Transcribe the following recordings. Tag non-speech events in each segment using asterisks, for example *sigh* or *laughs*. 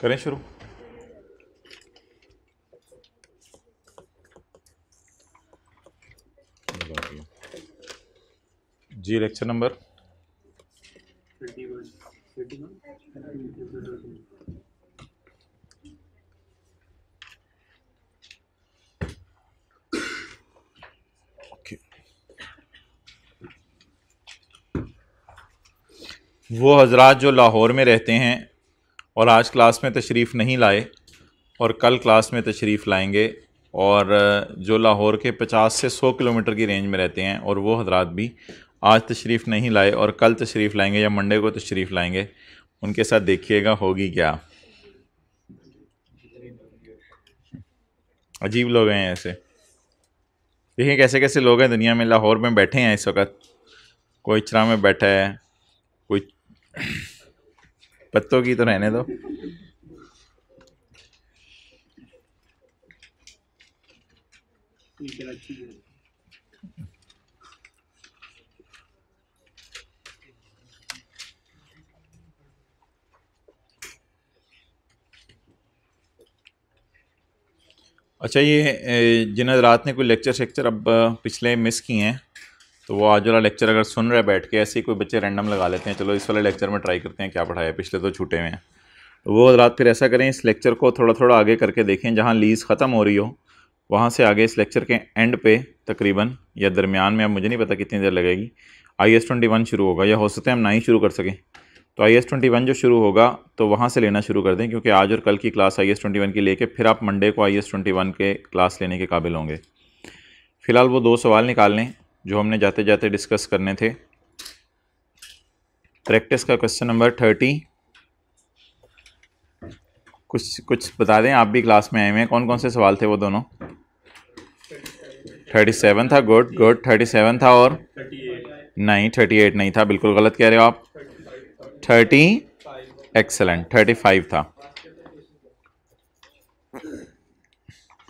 करें शुरू जी lecture number वो हजरात जो लाहौर में रहते हैं और आज क्लास में तशरीफ़ नहीं लाए और कल क्लास में तशरीफ़ लाएंगे और जो लाहौर के 50 से 100 किलोमीटर की रेंज में रहते हैं और वो हजरात भी आज तशरीफ़ नहीं लाए और कल तशरीफ़ लाएंगे या मंडे को तशरीफ़ लाएंगे उनके साथ देखिएगा होगी क्या अजीब लोग हैं ऐसे देखिए कैसे कैसे लोग हैं दुनिया में लाहौर में बैठे हैं इस वक्त कोई चरा में बैठा है कोई पत्तों की तो रहने दो अच्छा ये जिन्हें रात ने कोई लेक्चर शेक्चर अब पिछले मिस किए हैं तो वो आज वाला लेक्चर अगर सुन रहे बैठ के ऐसे ही कोई बच्चे रैंडम लगा लेते हैं चलो इस वाले लेक्चर में ट्राई करते हैं क्या पढ़ाया पिछले तो छूटे हुए हैं तो वो रात फिर ऐसा करें इस लेक्चर को थोड़ा थोड़ा आगे करके देखें जहाँ लीज़ ख़त्म हो रही हो वहाँ से आगे इस लेक्चर के एंड पे तकरीबन या दरमियान में अब मुझे नहीं पता कितनी देर लगेगी आई एस ट्वेंटी वन शुरू होगा या हो सकता है हम ना ही शुरू कर सकें तो आई एस ट्वेंटी वन जो शुरू होगा तो वहाँ से लेना शुरू कर दें क्योंकि आज और कल की class I S twenty one की लेके फिर आप मंडे को आई एस ट्वेंटी वन के क्लास लेने के काबिल होंगे फ़िलहाल वो दो सवाल निकाल लें जो हमने जाते जाते डिस्कस करने थे प्रैक्टिस का क्वेश्चन नंबर थर्टी कुछ कुछ बता दें आप भी क्लास में आए हुए हैं कौन कौन से सवाल थे वो दोनों थर्टी सेवन था गुड गुड थर्टी सेवन था और नहीं थर्टी एट नहीं था बिल्कुल गलत कह रहे हो आप थर्टी एक्सेलेंट थर्टी फाइव था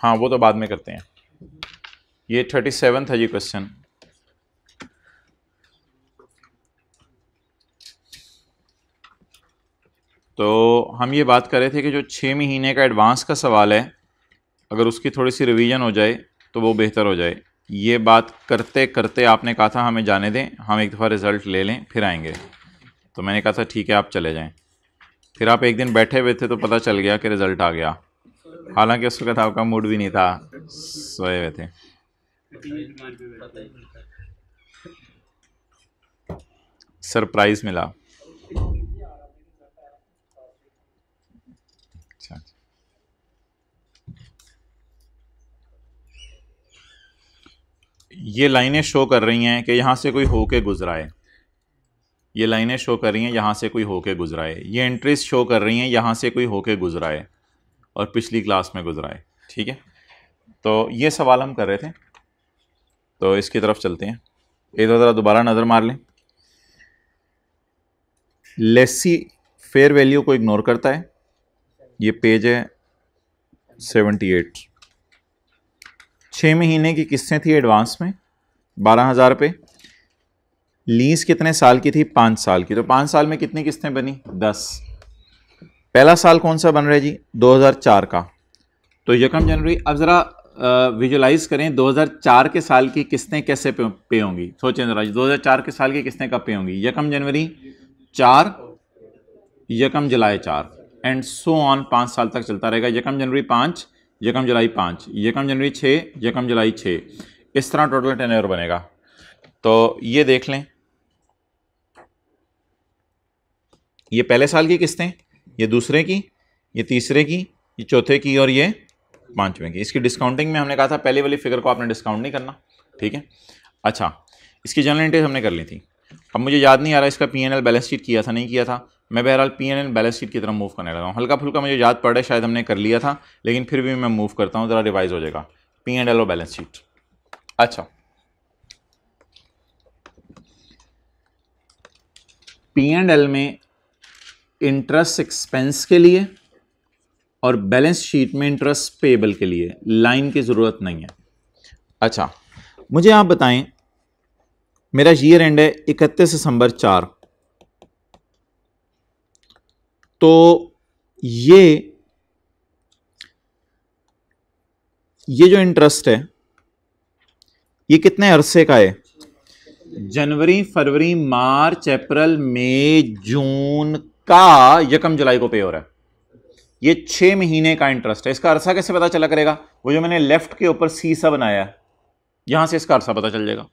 हाँ वो तो बाद में करते हैं ये थर्टी सेवन था ये क्वेश्चन तो हम ये बात कर रहे थे कि जो छः महीने का एडवांस का सवाल है अगर उसकी थोड़ी सी रिवीजन हो जाए तो वो बेहतर हो जाए ये बात करते करते आपने कहा था हमें जाने दें हम एक दफ़ा रिज़ल्ट ले लें फिर आएंगे तो मैंने कहा था ठीक है आप चले जाएं फिर आप एक दिन बैठे हुए थे तो पता चल गया कि रिज़ल्ट आ गया हालांकि उस वक्त आपका मूड भी नहीं था सोए हुए थे सरप्राइज़ मिला ये लाइनें शो कर रही हैं कि यहाँ से कोई हो के गुजरा है ये लाइनें शो कर रही हैं यहाँ से कोई हो के गुजरा है ये एंट्रीज शो कर रही हैं यहाँ से कोई हो के गुजरा है और पिछली क्लास में गुजरा है ठीक है तो ये सवाल हम कर रहे थे तो इसकी तरफ चलते हैं इधर उधर दोबारा नज़र मार लें लेसी फेयर वैल्यू को इग्नोर करता है ये पेज है सेवेंटी एट छः महीने की किस्तें थी एडवांस में बारह हज़ार रुपये लीज़ कितने साल की थी पाँच साल की तो पाँच साल में कितनी किस्तें बनी दस पहला साल कौन सा बन रहा है जी 2004 का तो यकम जनवरी अब ज़रा विजुलाइज करें 2004 के साल की किस्तें कैसे पे, पे होंगी सोचें ज़रा 2004 के साल की किस्तें कब पे होंगी यकम जनवरी चार यकम जुलाई चार एंड सो ऑन पाँच साल तक चलता रहेगा यकम जनवरी पाँच यकम जुलाई पाँच यकम जनवरी छः यकम जुलाई छः इस तरह टोटल टेन ओवर बनेगा तो ये देख लें ये पहले साल की किस्तें ये दूसरे की ये तीसरे की ये चौथे की और ये पाँचवें की इसकी डिस्काउंटिंग में हमने कहा था पहले वाली फिगर को आपने डिस्काउंट नहीं करना ठीक है अच्छा इसकी जनरल इंट्रेस हमने कर ली थी अब मुझे याद नहीं आ रहा इसका पी बैलेंस शीट किया था नहीं किया था मैं बहरहाल P N L balance sheet की तरफ मूव करने लगा हूँ हल्का फुल्का मुझे याद रहा है शायद हमने कर लिया था लेकिन फिर भी मैं मूव करता हूँ ज़रा रिवाइज हो जाएगा पी एंड एल और बैलेंस शीट अच्छा पी एंड एल में इंटरेस्ट एक्सपेंस के लिए और बैलेंस शीट में इंटरेस्ट पेबल के लिए लाइन की ज़रूरत नहीं है अच्छा मुझे आप बताएं मेरा ईयर एंड है इकतीस दिसंबर चार तो ये ये जो इंटरेस्ट है ये कितने अरसे का है जनवरी फरवरी मार्च अप्रैल मई जून का यकम जुलाई को पे हो रहा है ये छः महीने का इंटरेस्ट है इसका अरसा कैसे पता चला करेगा वो जो मैंने लेफ्ट के ऊपर सीसा बनाया है यहाँ से इसका अरसा पता चल जाएगा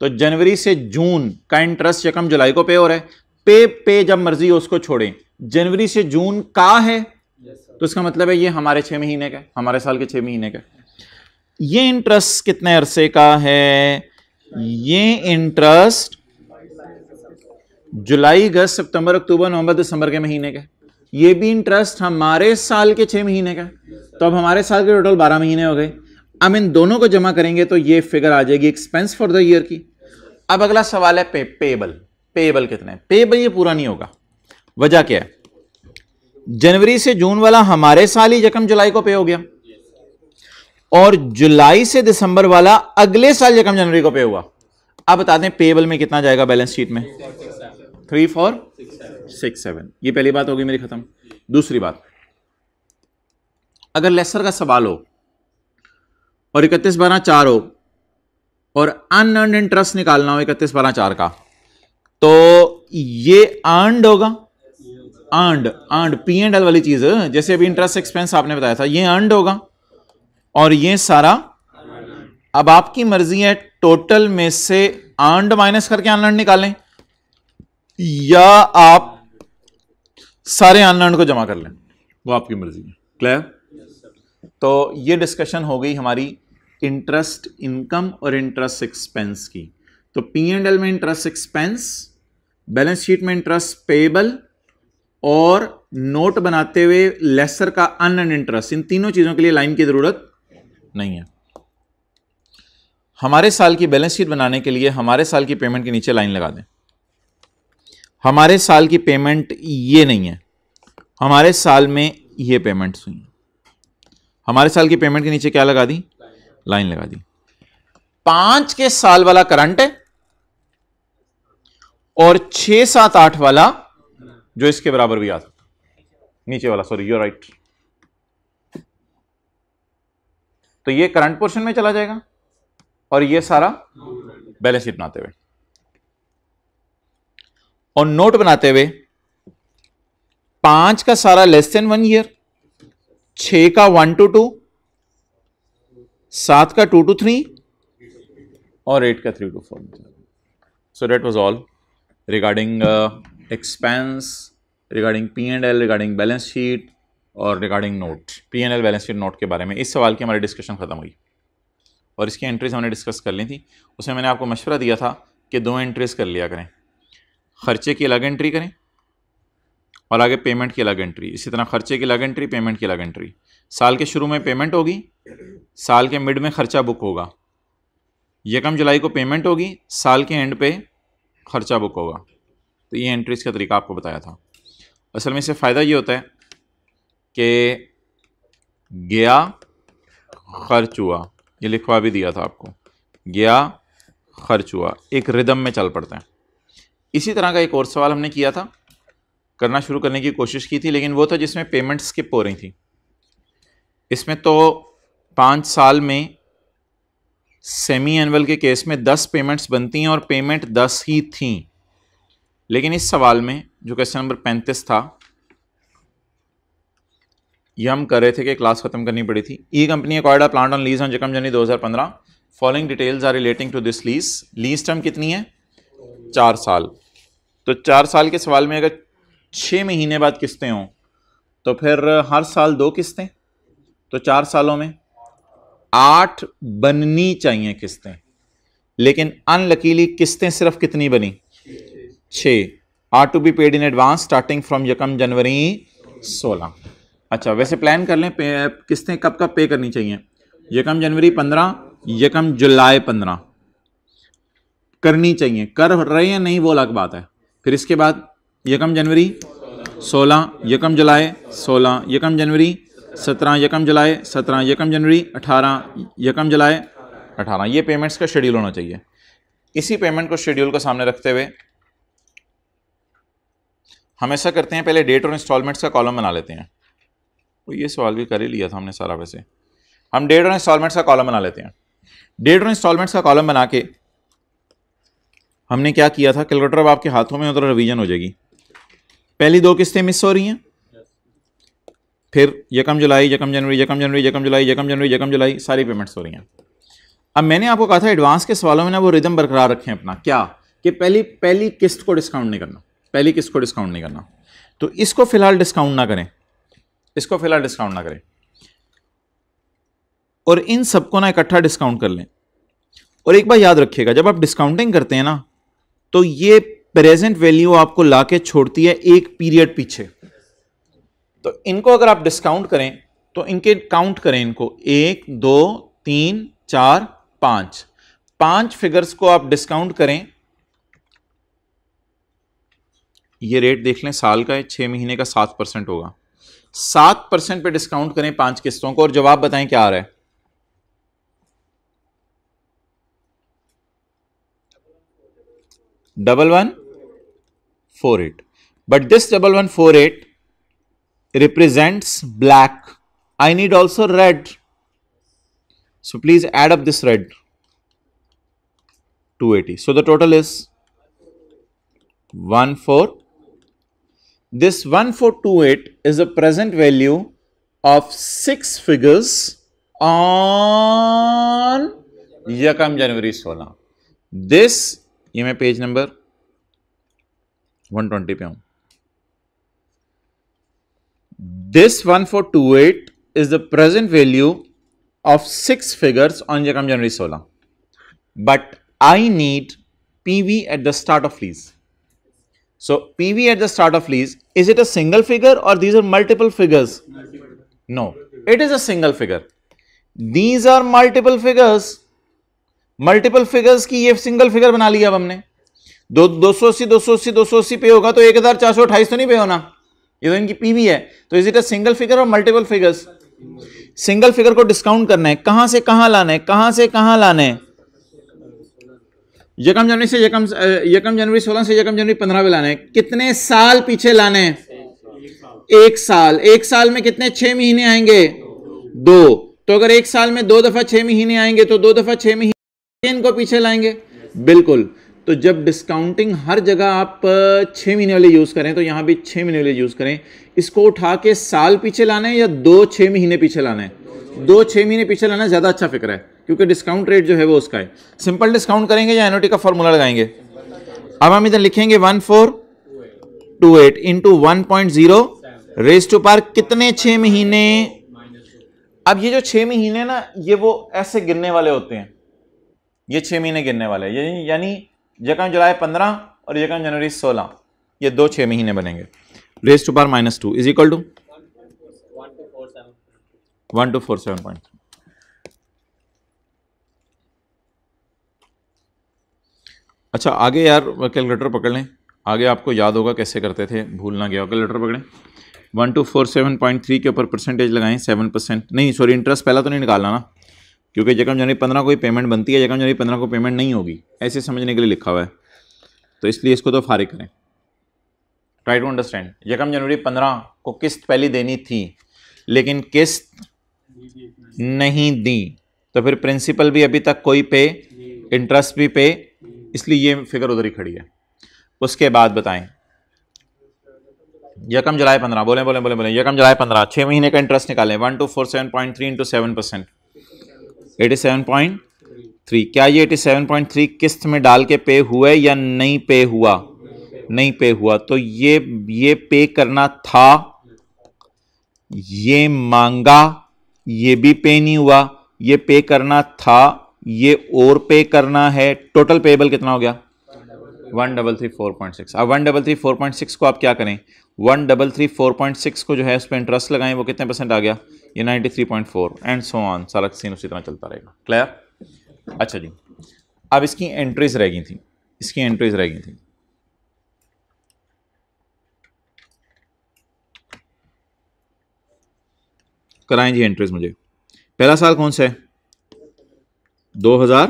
तो जनवरी से जून का इंटरेस्ट यकम जुलाई को पे हो रहा है पे पे जब मर्जी हो उसको छोड़ें जनवरी से जून का है तो इसका मतलब है ये हमारे छः महीने का हमारे साल के छः महीने का ये इंटरेस्ट कितने अरसे का है ये इंटरेस्ट जुलाई अगस्त सितंबर अक्टूबर नवंबर दिसंबर के महीने का ये भी इंटरेस्ट हमारे साल के छः महीने का तो अब हमारे साल के टोटल बारह महीने हो गए अब इन दोनों को जमा करेंगे तो ये फिगर आ जाएगी एक्सपेंस फॉर द ईयर की अब अगला सवाल है पे पेबल पेबल कितना पेबल ये पूरा नहीं होगा वजह क्या है जनवरी से जून वाला हमारे साल ही यकम जुलाई को पे हो गया और जुलाई से दिसंबर वाला अगले साल यकम जनवरी को पे हुआ आप बता दें पेबल में कितना जाएगा बैलेंस शीट में थ्री फोर सिक्स सेवन ये पहली बात होगी मेरी खत्म दूसरी बात अगर लेसर का सवाल हो और इकतीस बारह चार हो और अनअर्न इंटरेस्ट निकालना हो इकतीस बारह चार का तो ये अर्नड होगा अर्ड अर्ड पी एंड एल वाली चीज जैसे अभी इंटरेस्ट एक्सपेंस आपने बताया था ये अर्ड होगा और ये सारा अब आपकी मर्जी है टोटल में से अर्ड माइनस करके अनलर्न निकालें या आप सारे अनलर्न को जमा कर लें वो आपकी मर्जी है क्लियर तो ये डिस्कशन हो गई हमारी इंटरेस्ट इनकम और इंटरेस्ट एक्सपेंस की तो पी एंड एल में इंटरेस्ट एक्सपेंस बैलेंस शीट में इंटरेस्ट पेबल और नोट बनाते हुए लेसर का अन एंड इंटरेस्ट इन तीनों चीज़ों के लिए लाइन की ज़रूरत नहीं है हमारे साल की बैलेंस शीट बनाने के लिए हमारे साल की पेमेंट के नीचे लाइन लगा दें हमारे साल की पेमेंट ये नहीं है हमारे साल में ये पेमेंट हुई हमारे साल की पेमेंट के नीचे क्या लगा दी लाइन लगा दी पांच के साल वाला करंट है और छह सात आठ वाला जो इसके बराबर भी आ सकता नीचे वाला सॉरी यू राइट तो ये करंट पोर्शन में चला जाएगा और ये सारा बैलेंस शीट बनाते हुए और नोट बनाते हुए पांच का सारा लेस देन वन ईयर छ का वन टू टू सात का टू टू थ्री और एट का three two four so that was all regarding expense regarding P and L regarding balance sheet और regarding note P and L balance sheet note के बारे में इस सवाल की हमारी डिस्कशन ख़त्म हुई और इसकी एंट्रीज हमने डिस्कस कर ली थी उसमें मैंने आपको मशवरा दिया था कि दो एंट्रीज कर लिया करें खर्चे की अलग एंट्री करें और आगे पेमेंट की अलग एंट्री इसी तरह खर्चे की अलग एंट्री पेमेंट की अलग एंट्री साल के शुरू में पेमेंट होगी साल के मिड में खर्चा बुक होगा यकम जुलाई को पेमेंट होगी साल के एंड पे खर्चा बुक होगा तो ये एंट्रीज का तरीका आपको बताया था असल में इससे फ़ायदा ये होता है कि गया खर्च हुआ ये लिखवा भी दिया था आपको गया खर्च हुआ एक रिदम में चल पड़ता है इसी तरह का एक और सवाल हमने किया था करना शुरू करने की कोशिश की थी लेकिन वो था जिसमें पेमेंट स्किप हो रही थी इसमें तो पाँच साल में सेमी एनअल के केस में दस पेमेंट्स बनती हैं और पेमेंट दस ही थी लेकिन इस सवाल में जो क्वेश्चन नंबर पैंतीस था यह हम कर रहे थे कि क्लास खत्म करनी पड़ी थी E company acquired plant on lease on जकम जनी 2015 following details are relating to this lease lease term कितनी है चार साल तो चार साल के सवाल में अगर छः महीने बाद किस्तें हों तो फिर हर साल दो किस्तें तो चार सालों में आठ बननी चाहिए किस्तें लेकिन अनलकीली किस्तें सिर्फ कितनी बनी छः are to be paid in advance starting from यकम जनवरी सोलह अच्छा वैसे प्लान कर लें किस्तें कब कब पे करनी चाहिए यकम जनवरी पंद्रह यकम जुलाई पंद्रह करनी चाहिए कर रहे हैं नहीं वो अलग बात है फिर इसके बाद यकम जनवरी सोलह यकम जुलाई सोलह यकम जनवरी सत्रह यकम जुलाई सत्रह यकम जनवरी अठारह यकम जुलाई अठारह ये पेमेंट्स का शेड्यूल होना चाहिए इसी पेमेंट को शेड्यूल को सामने रखते हुए हम ऐसा करते हैं पहले डेट और इंस्टॉलमेंट्स का कॉलम बना लेते हैं तो ये सवाल भी कर ही लिया था हमने सारा वैसे हम डेट और इंस्टॉलमेंट्स का कॉलम बना लेते हैं डेट और इंस्टॉलमेंट्स का कॉलम बना के हमने क्या किया था कैलकुलेटर अब आपके हाथों में उधर रिवीजन हो जाएगी पहली दो किस्तें मिस हो रही हैं फिर यकम जुलाई यकम जनवरी यकम जनवरी यकम जुलाई यकम जनवरी यकम जुलाई सारी पेमेंट्स हो रही हैं अब मैंने आपको कहा था एडवांस के सवालों में ना वो रिदम बरकरार रखें अपना क्या कि पहली पहली किस्त को डिस्काउंट नहीं करना पहली किस्त को डिस्काउंट नहीं करना तो इसको फिलहाल डिस्काउंट ना करें इसको फिलहाल डिस्काउंट ना करें और इन सबको ना इकट्ठा डिस्काउंट कर लें और एक बार याद रखिएगा जब आप डिस्काउंटिंग करते हैं ना तो ये प्रेजेंट वैल्यू आपको लाके छोड़ती है एक पीरियड पीछे तो इनको अगर आप डिस्काउंट करें तो इनके काउंट करें इनको एक दो तीन चार पांच पांच फिगर्स को आप डिस्काउंट करें ये रेट देख लें साल का छः महीने का सात परसेंट होगा सात परसेंट पर डिस्काउंट करें पांच किस्तों को और जवाब बताएं क्या आ रहा है double one four eight but this double one four eight I need also red so please add up this red to eighty 280. So the total is four this 1428 is a present value of six figures on year January 16. This, may page number 120 This 1428 is the present value of six figures on year January 16. But I need PV at the start of lease. So PV at the start of lease, is it a single figure or these are multiple figures? Multiple. No, it is a single figure. These are multiple figures. Multiple figures की ये single figure बना लिया अब हमने दो दो सौ अस्सी दो सौ अस्सी दो सौ अस्सी पे होगा तो एक हज़ार चार सौ अट्ठाईस तो नहीं पे होना ये तो इनकी पीवी है तो is it a single figure और मल्टीपल फिगर्स सिंगल फिगर को डिस्काउंट करना है कहां से कहां लाना है कहां से कहां लाना है यकम जनवरी से यकम यकम जनवरी सोलह से यकम जनवरी पंद्रह में लाने कितने साल पीछे लाने एक साल एक साल में कितने छह महीने आएंगे दो तो अगर एक साल में दो दफा छह महीने आएंगे तो दो दफा छह महीने इनको पीछे लाएंगे बिल्कुल तो जब डिस्काउंटिंग हर जगह आप छह महीने वाले यूज करें तो यहां भी छह महीने वाले यूज करें इसको उठा के साल पीछे लाना है या दो छह महीने पीछे लाना है दो छह महीने पीछे लाना ज्यादा अच्छा फिक्र है क्योंकि डिस्काउंट रेट जो है वो उसका है सिंपल डिस्काउंट करेंगे या एनओटी का फॉर्मूला लगाएंगे अब हम इधर लिखेंगे one four two eight into one point zero raise to power कितने छह महीने अब ये जो छह महीने ना ये वो ऐसे गिरने वाले होते हैं ये छह महीने गिरने वाले यानी जगह जुलाई पंद्रह और जगह जनवरी सोलह ये दो छह महीने बनेंगे raise to power minus two is equal to one two four seven point अच्छा आगे यार कैलकुलेटर पकड़ लें आगे आपको याद होगा कैसे करते थे भूल ना गया कैलकुलेटर पकड़ें one two four seven point three के ऊपर परसेंटेज लगाएं सेवन परसेंट नहीं सॉरी इंटरेस्ट पहला तो नहीं निकालना ना क्योंकि जकम जनवरी पंद्रह को ही पेमेंट बनती है जकम जनवरी पंद्रह को पेमेंट नहीं होगी ऐसे समझने के लिए लिखा हुआ है तो इसलिए इसको तो फारिग करें ट्राई टू अंडरस्टैंड यकम जनवरी पंद्रह को किस्त पहली देनी थी लेकिन किस्त नहीं दी तो फिर प्रिंसिपल भी अभी तक कोई पे इंटरेस्ट भी पे इसलिए ये फिगर उधर ही खड़ी है उसके बाद बताएं यकम जुलाई पंद्रह बोले बोले बोले बोले यकम जुलाई पंद्रह छः महीने का इंटरेस्ट निकालें one two four seven point three into seven percent eighty seven point three क्या ये एटी सेवन पॉइंट थ्री किस्त में डाल के पे हुए या नहीं पे हुआ नहीं पे हुआ तो ये ये पे करना था ये मांगा ये भी पे नहीं हुआ ये पे करना था ये और पे करना है टोटल पेबल कितना हो गया one double three four point six अब one double three four point six को आप क्या करें one double three four point six को जो है उस पर इंटरेस्ट लगाएं वो कितने परसेंट आ गया ये ninety three point four and so on सारा सीन उसी तरह चलता रहेगा क्लियर अच्छा जी अब इसकी एंट्रीज रह गई थी इसकी एंट्रीज रह गई थी कराएं जी एंट्रीज मुझे पहला साल कौन सा है दो हजार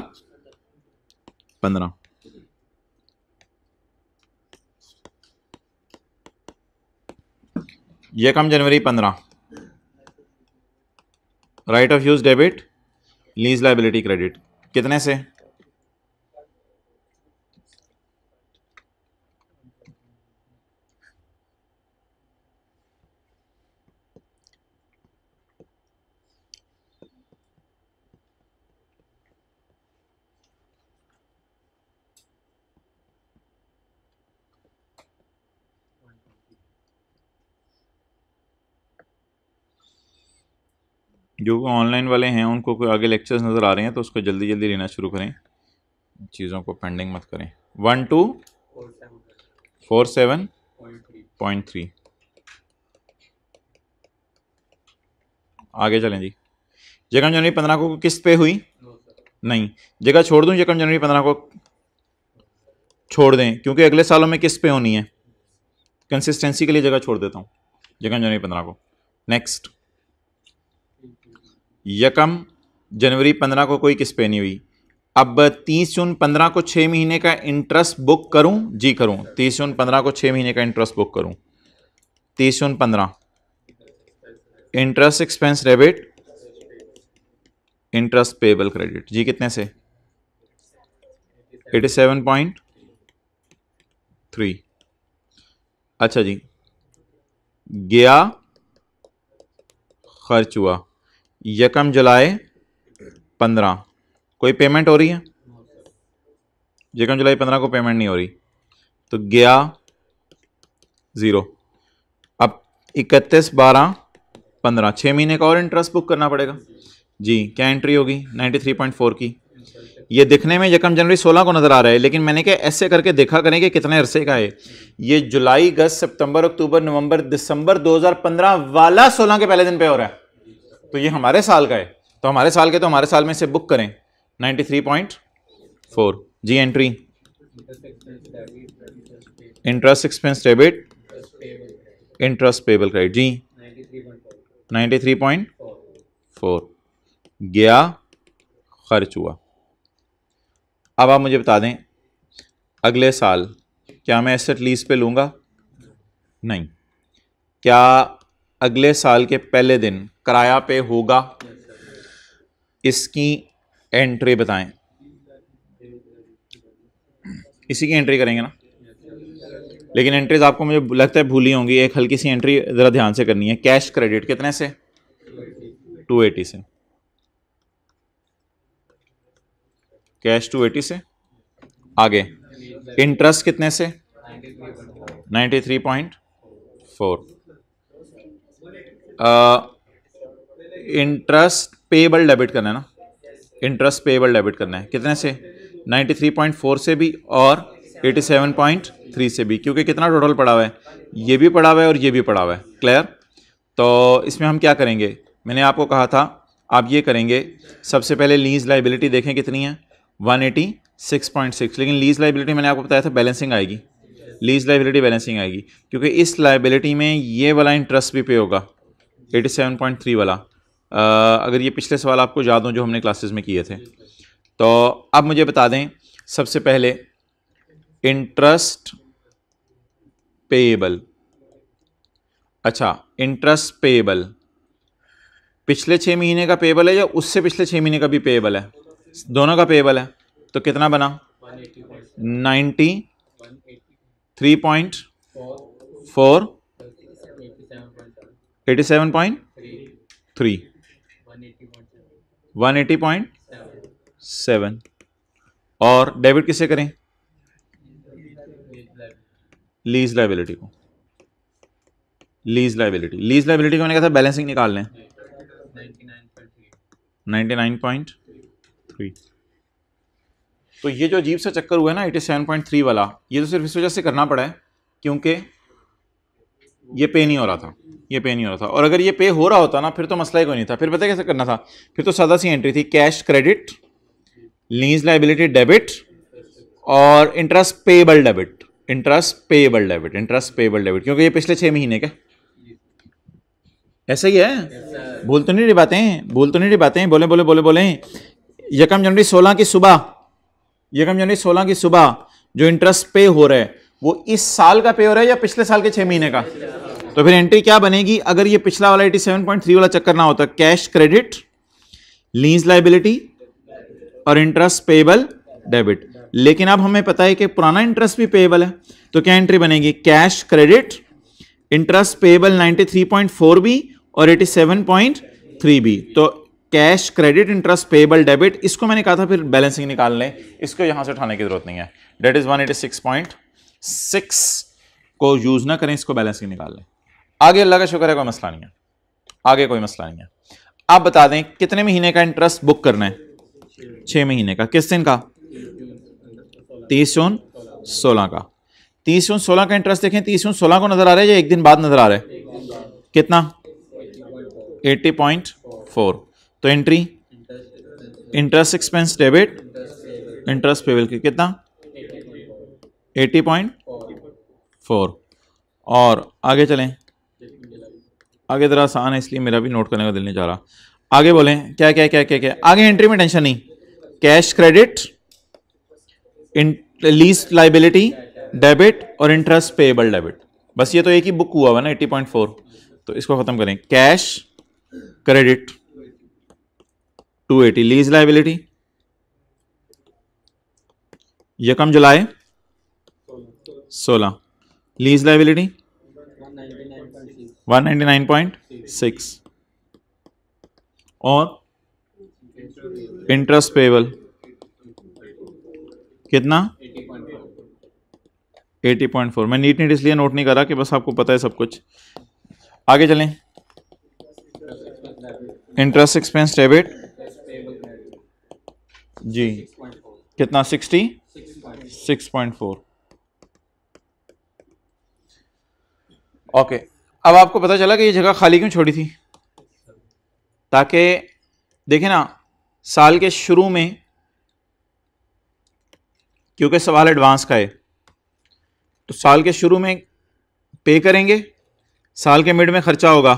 पंद्रह यह कम जनवरी पंद्रह right of use debit lease liability credit कितने से जो ऑनलाइन वाले हैं उनको कोई आगे लेक्चर्स नज़र आ रहे हैं तो उसको जल्दी जल्दी लेना शुरू करें चीज़ों को पेंडिंग मत करें one two four seven point three आगे चलें जी जगह जनवरी पंद्रह को किस्त पे हुई नहीं जगह छोड़ दूँ जगह जनवरी पंद्रह को छोड़ दें क्योंकि अगले सालों में किस्त पे होनी है कंसिस्टेंसी के लिए जगह छोड़ देता हूँ जगह जनवरी पंद्रह को नेक्स्ट यकम जनवरी पंद्रह को कोई किस पे नहीं हुई अब तीस जून पंद्रह को छः महीने का इंटरेस्ट बुक करूं जी करूं तीस जून पंद्रह को छः महीने का इंटरेस्ट बुक करूं तीस जून पंद्रह interest expense debit interest payable credit जी कितने से एटी सेवन पॉइंट थ्री अच्छा जी गया खर्च हुआ यकम जुलाई पंद्रह कोई पेमेंट हो रही है यकम जुलाई पंद्रह को पेमेंट नहीं हो रही तो गया ज़ीरो अब इकतीस बारह पंद्रह छः महीने का और इंटरेस्ट बुक करना पड़ेगा जी क्या एंट्री होगी नाइन्टी थ्री पॉइंट फोर की ये दिखने में यकम जनवरी सोलह को नज़र आ रहा है लेकिन मैंने क्या ऐसे करके देखा करें कि कितने अरसे का है ये जुलाई अगस्त सितंबर अक्टूबर नवंबर दिसंबर 2015 वाला सोलह के पहले दिन पे हो रहा है तो ये हमारे साल का है तो हमारे साल के तो हमारे साल में से बुक करें नाइन्टी थ्री पॉइंट फोर जी entry interest expense debit interest payable credit जी नाइन्टी थ्री पॉइंट फोर गया खर्च हुआ अब आप मुझे बता दें अगले साल क्या मैं एसेट लीज पे लूँगा नहीं क्या अगले साल के पहले दिन किराया पे होगा इसकी एंट्री बताएं इसी की एंट्री करेंगे ना लेकिन एंट्रीज आपको मुझे लगता है भूली होंगी एक हल्की सी एंट्री ज़रा ध्यान से करनी है कैश क्रेडिट कितने से 280 से कैश 280 से आगे इंटरेस्ट कितने से 93.4 three point four interest payable debit करना है ना इंटरेस्ट पेबल डेबिट करना है कितने से 93.4 से भी और 87.3 से भी क्योंकि कितना टोटल पड़ा हुआ है ये भी पड़ा हुआ है और ये भी पड़ा हुआ है क्लियर तो इसमें हम क्या करेंगे मैंने आपको कहा था आप ये करेंगे सबसे पहले लीज लाइबिलिटी देखें कितनी है वन लेकिन लीज लाइबिलिटी मैंने आपको बताया था बैलेंसिंग आएगी लीज लाइबिलिटी बैलेंसिंग आएगी क्योंकि इस लाइबिलिटी में ये वाला इंटरेस्ट भी पे होगा 87.3 वाला अगर ये पिछले सवाल आपको याद हों जो हमने क्लासेस में किए थे तो अब मुझे बता दें सबसे पहले इंटरेस्ट पेएबल अच्छा इंटरेस्ट पेएबल पिछले छः महीने का पेएबल है या उससे पिछले छः महीने का भी पेएबल है दोनों का पेएबल है तो कितना बना ninety three point four eighty seven point three one eighty point seven और डेबिट किसे करें लीज लाइबिलिटी को लीज लाइबिलिटी लीज लाइबिलिटी को मैंने कहा था बैलेंसिंग निकाल लें नाइन्टी नाइन पॉइंट थ्री तो ये जो अजीब सा चक्कर हुआ है ना एटी सेवन पॉइंट थ्री वाला ये तो सिर्फ इस वजह से करना पड़ा है क्योंकि ये पे नहीं हो रहा था ये पे नहीं हो रहा था और अगर ये पे हो रहा होता ना फिर तो मसला ही कोई नहीं था फिर पता कैसे करना था फिर तो सादा सी एंट्री थी cash credit lease liability debit और interest payable debit interest payable debit interest payable debit क्योंकि ये पिछले छः महीने का ऐसा ही है भूल तो नहीं रही बातें भूल तो नहीं रही बातें बोले बोले बोले बोले यकम जनवरी सोलह की सुबह यकम जनवरी सोलह की सुबह जो इंटरेस्ट पे हो रहा है वो इस साल का पेयर है या पिछले साल के छह महीने का तो फिर एंट्री क्या बनेगी अगर ये पिछला वाला एटी सेवन पॉइंट थ्री वाला चक्कर ना होता कैश क्रेडिट लीज लाइबिलिटी और इंटरेस्ट पेबल डेबिट लेकिन अब हमें पता है कि पुराना इंटरेस्ट भी पेबल है तो क्या एंट्री बनेगी cash credit interest point 93.4 B और 87.3 बी तो cash credit interest payable debit इसको मैंने कहा था फिर बैलेंसिंग निकाल लें इसको यहां से उठाने की जरूरत नहीं है date is one eighty six point six को यूज़ ना करें इसको बैलेंसिंग निकाल लें आगे अल्लाह का शुक्र है कोई मसला नहीं है आगे कोई मसला नहीं है आप बता दें कितने महीने का इंटरेस्ट बुक करना है छः महीने का किस दिन का तीस जून सोलह का तीस जून सोलह का इंटरेस्ट देखें तीस जून सोलह को नज़र आ रहा है या एक दिन बाद नज़र आ रहा है कितना एट्टी पॉइंट फोर तो entry interest expense debit interest payable की कितना एटी पॉइंट फोर और आगे चलें आगे ज़रा आसान है इसलिए मेरा भी नोट करने का दिल नहीं चाह रहा आगे बोलें क्या क्या क्या क्या क्या आगे एंट्री में टेंशन नहीं cash credit lease liability debit और इंटरेस्ट पेएबल डेबिट बस ये तो एक ही बुक हुआ है ना 80.4 तो इसको ख़त्म करें कैश क्रेडिट 280 लीज लाइबिलिटी यकम जुलाई सोलह lease liability one ninety nine point six और इंटरेस्ट पेबल कितना एटी पॉइंट फोर मैं नीट नीट इसलिए नोट नहीं करा कि बस आपको पता है सब कुछ आगे चलें इंटरेस्ट एक्सपेंस डेबिट जी कितना sixty six point four okay अब आपको पता चला कि ये जगह खाली क्यों छोड़ी थी ताकि देखें ना साल के शुरू में क्योंकि सवाल एडवांस का है तो साल के शुरू में पे करेंगे साल के मिड में ख़र्चा होगा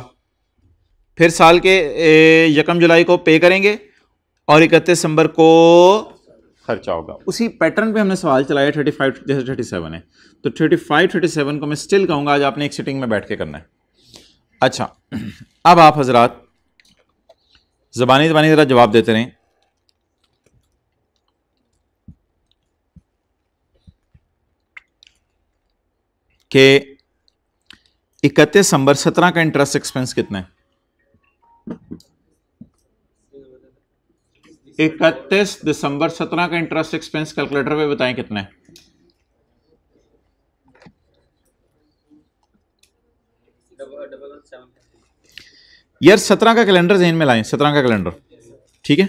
फिर साल के यकम जुलाई को पे करेंगे और इकतीस दिसंबर को खर्चा होगा उसी पैटर्न पे हमने सवाल चलाया 35 फाइव जैसे थर्टी सेवन है तो 35 37 को मैं स्टिल कहूँगा आज आपने एक सिटिंग में बैठ के करना है अच्छा अब आप हजरात जबानी जबानी ज़रा जवाब देते रहें कि इकतीस सितंबर सत्रह का इंटरेस्ट एक्सपेंस कितना है इकतीस दिसंबर सत्रह का इंटरेस्ट एक्सपेंस कैलकुलेटर पे बताएं कितना है यार सत्रह का कैलेंडर जहन में लाएं सत्रह का कैलेंडर ठीक है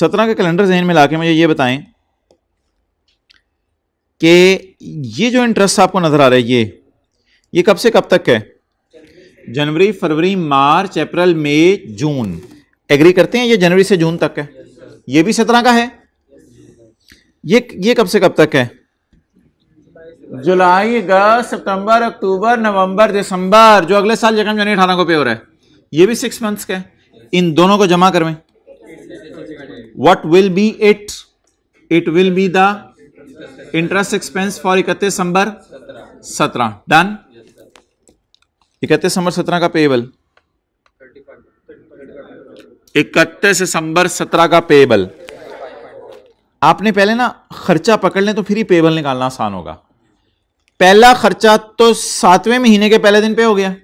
सत्रह का कैलेंडर जहन में लाके मुझे ये बताएं कि ये जो इंटरेस्ट आपको नजर आ रहा है ये ये कब से कब तक है जनवरी फरवरी मार्च अप्रैल मई जून एग्री करते हैं ये जनवरी से जून तक है ये भी सत्रह का है ये ये कब से कब तक है जुलाई अगस्त सितंबर अक्टूबर नवंबर दिसंबर जो अगले साल जगह जनवरी अठारह को पे हो रहा है ये भी सिक्स मंथ्स का है इन दोनों को जमा करवें what will be it it will be the interest expense for इकतीस सितंबर सत्रह डन इकतीस सितंबर सत्रह का पेबल इकतीस दिसंबर सत्रह का पेबल आपने पहले ना खर्चा पकड़ लें तो फिर ही पेबल निकालना आसान होगा पहला खर्चा तो सातवें महीने के पहले दिन पे हो गया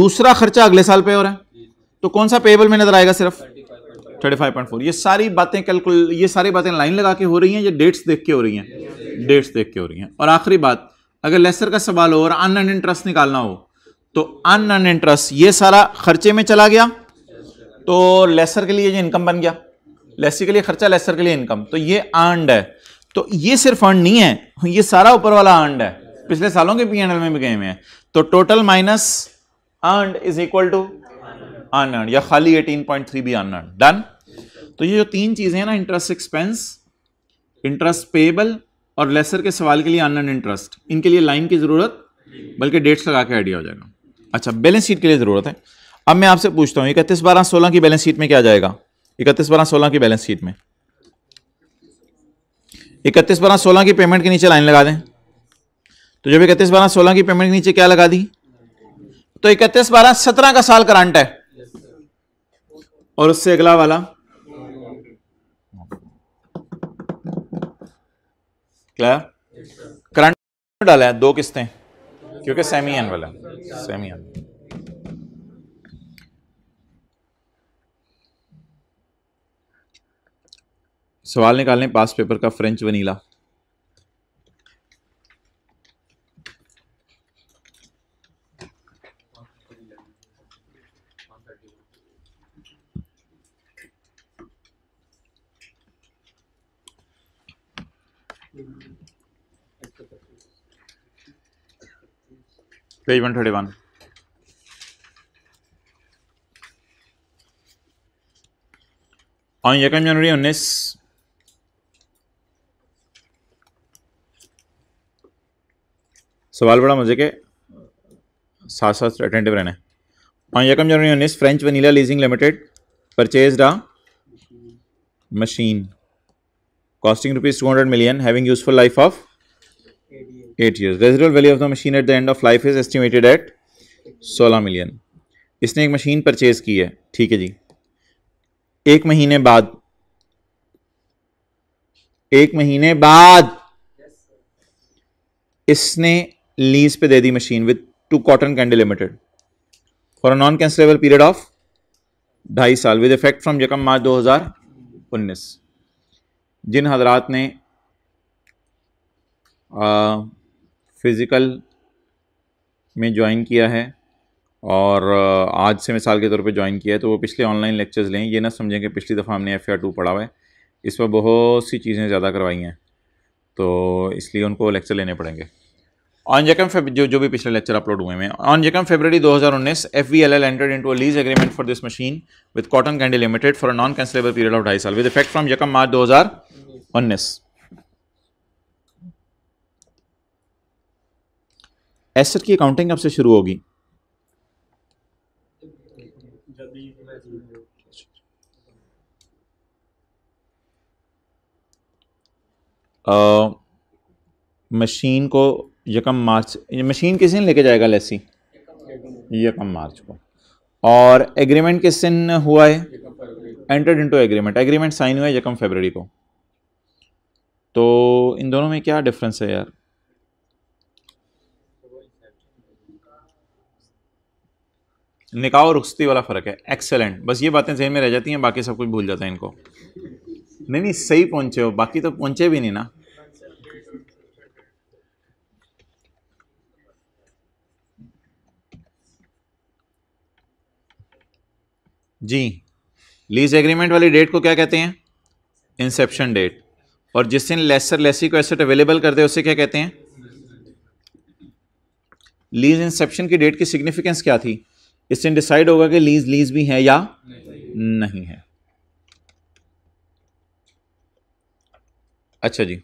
दूसरा खर्चा अगले साल पे हो रहा है तो कौन सा पेबल में नजर आएगा सिर्फ थर्टी फाइव पॉइंट फोर ये सारी बातें कैलकुल ये सारी बातें लाइन लगा के हो रही हैं ये डेट्स देख के हो रही हैं डेट्स देख के हो रही हैं और आखिरी बात अगर लेसर का सवाल हो और अन इंटरेस्ट निकालना हो तो अन इंटरेस्ट ये सारा खर्चे में चला गया तो लेसर के लिए ये इनकम बन गया लेसी के लिए खर्चा लेसर के लिए इनकम तो ये अंड है तो ये सिर्फ अंड नहीं है ये सारा ऊपर वाला अंड है पिछले सालों के पी में भी गए हुए हैं तो total minus earned is equal to unearned या खाली थ्री भी अनअर्ड डन तो ये जो तीन चीजें हैं ना इंटरेस्ट एक्सपेंस इंटरेस्ट पेबल और लेसर के सवाल के लिए अनअर्ड इंटरेस्ट इनके लिए लाइन की जरूरत बल्कि डेट्स लगा के आइडिया हो जाएगा अच्छा बैलेंस शीट के लिए जरूरत है अब मैं आपसे पूछता हूं इकतीस बारह सोलह की बैलेंस शीट में क्या जाएगा इकतीस बारह सोलह की बैलेंस शीट में इकतीस बारह सोलह की पेमेंट के नीचे लाइन लगा दें तो जब इकतीस बारह सोलह की पेमेंट के नीचे क्या लगा दी तो इकतीस बारह सत्रह का साल करंट है और उससे अगला वाला क्या करंट डाला है दो किस्तें क्योंकि सेमी एनवल है सेमी एनवल सवाल निकालने पास पेपर का French vanilla page one thirty one on हाँ, एकम जनवरी उन्नीस सवाल बड़ा मजे के साथ साथ अटेंटिव रहना है पाँच एकम जनवरी उन्नीस French vanilla leasing limited purchase the machine costing rupees two hundred million having useful life of eight year residual value of the machine at the end of life is estimated at सोलह million इसने एक machine purchase की है ठीक है जी एक महीने बाद एक महीने बाद इसने लीज पे दे दी machine with to cotton candy limited for a non cancellable period of ढाई साल विद इफेक्ट फ्रॉम यकम मार्च 2019 जिन हजरात ने आ, फिज़िकल में ज्वाइन किया है और आज से मिसाल के तौर पे ज्वाइन किया है तो वो पिछले ऑनलाइन लेक्चर्स लें ये ना समझें कि पिछली दफ़ा हमने एफ आर टू पढ़ा हुआ है इस पर बहुत सी चीज़ें ज़्यादा करवाई हैं तो इसलिए उनको लेक्चर लेने पड़ेंगे ऑन फेब जो जो भी पिछले लेक्चर अपलोड हुए हैं ऑन यकम February 2019 F V L L entered into lease agreement for this machine with cotton candy limited for non cancellable period of ढाई साल विद इफेक्ट फ्रॉम यकम मार्च 2019 एसेट की अकाउंटिंग कब से शुरू होगी मशीन uh, को यकम मार्च ये मशीन किस दिन लेके जाएगा लेसी यकम मार्च को और एग्रीमेंट किस दिन हुआ है entered into agreement agreement sign हुआ है यकम फेबररी को तो इन दोनों में क्या डिफरेंस है यार निकाह और वाला फ़र्क है एक्सेलेंट बस ये बातें जहन में रह जाती हैं बाकी सब कुछ भूल जाता है इनको नहीं नहीं सही पहुंचे हो बाकी तो पहुंचे भी नहीं ना जी लीज एग्रीमेंट वाली डेट को क्या कहते हैं इंसेप्शन डेट और जिस दिन लेसर लेसी को एसेट अवेलेबल कर दे उसे क्या कहते हैं लीज इंसेप्शन की डेट की सिग्निफिकेंस क्या थी इस दिन डिसाइड होगा कि लीज लीज भी है या नहीं है अच्छा जी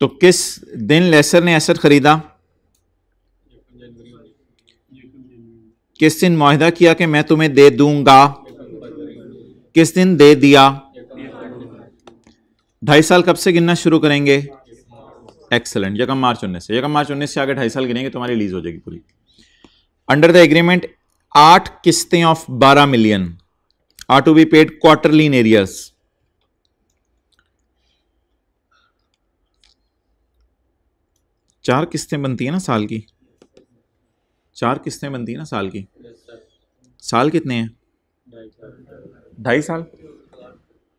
तो किस दिन लेसर ने एसेट खरीदा किस दिन माहिदा किया कि मैं तुम्हें दे दूंगा किस दिन दे दिया ढाई साल कब से गिनना शुरू करेंगे एक्सलेंट यकम मार्च उन्नीस से यकम मार्च उन्नीस से आगे ढाई साल गिनेंगे तुम्हारी रिलीज हो जाएगी पूरी अंडर द एग्रीमेंट आठ किस्तें ऑफ बारह million are to be paid quarterly in arrears चार किस्तें बनती है ना साल की चार किस्तें बनती हैं ना साल की साल कितने हैं ढाई साल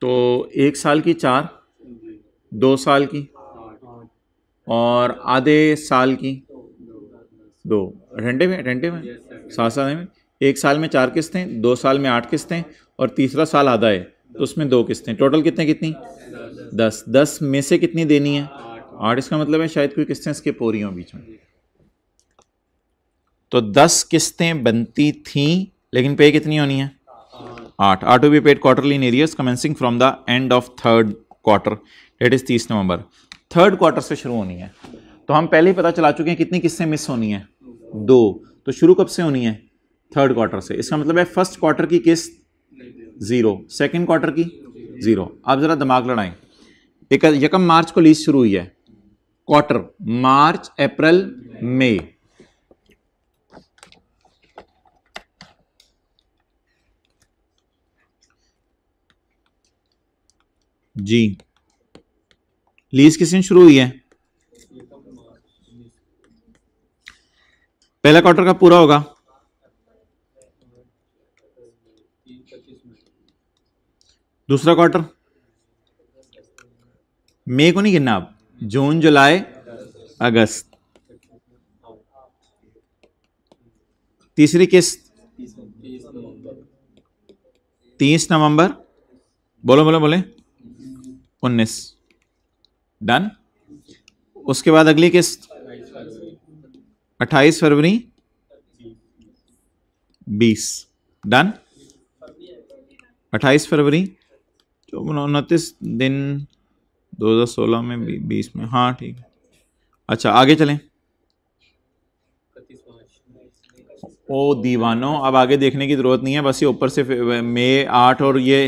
तो एक साल की चार दो साल की और आधे साल की दो रेंटे में रेंटे में सात साल में एक साल में चार किस्तें दो साल में आठ किस्तें और तीसरा साल आधा है तो उसमें दो किस्तें टोटल कितने कितनी दस दस में से कितनी देनी है आठ इसका मतलब है शायद कोई किस्तें स्किप हो रही हों बीच में तो दस किस्तें बनती थीं लेकिन पे कितनी होनी है आठ आठ be paid quarterly in arrears commencing from the end of third quarter date is तीस नवंबर थर्ड क्वार्टर से शुरू होनी है तो हम पहले ही पता चला चुके हैं कितनी किस्तें मिस होनी है दो तो शुरू कब से होनी है थर्ड क्वार्टर से इसका मतलब है फर्स्ट क्वार्टर की किस्त ज़ीरो सेकेंड क्वार्टर की ज़ीरो आप ज़रा दिमाग लड़ाएं एक यकम मार्च को लीज शुरू हुई है क्वार्टर मार्च अप्रैल मई जी लीज किस दिन शुरू हुई है पहला क्वार्टर का पूरा होगा दूसरा क्वार्टर मई को नहीं गिनना आप जून जुलाई अगस्त तीसरी किस्त तीस नवंबर बोलो बोलो बोले उन्नीस डन उसके बाद अगली किस्त अट्ठाईस फरवरी बीस डन अट्ठाईस फरवरी तो उनतीस दिन 2016 में 20 में हाँ ठीक है अच्छा आगे चलें ओ दीवानों अब आगे देखने की ज़रूरत नहीं है बस ये ऊपर से मई आठ और ये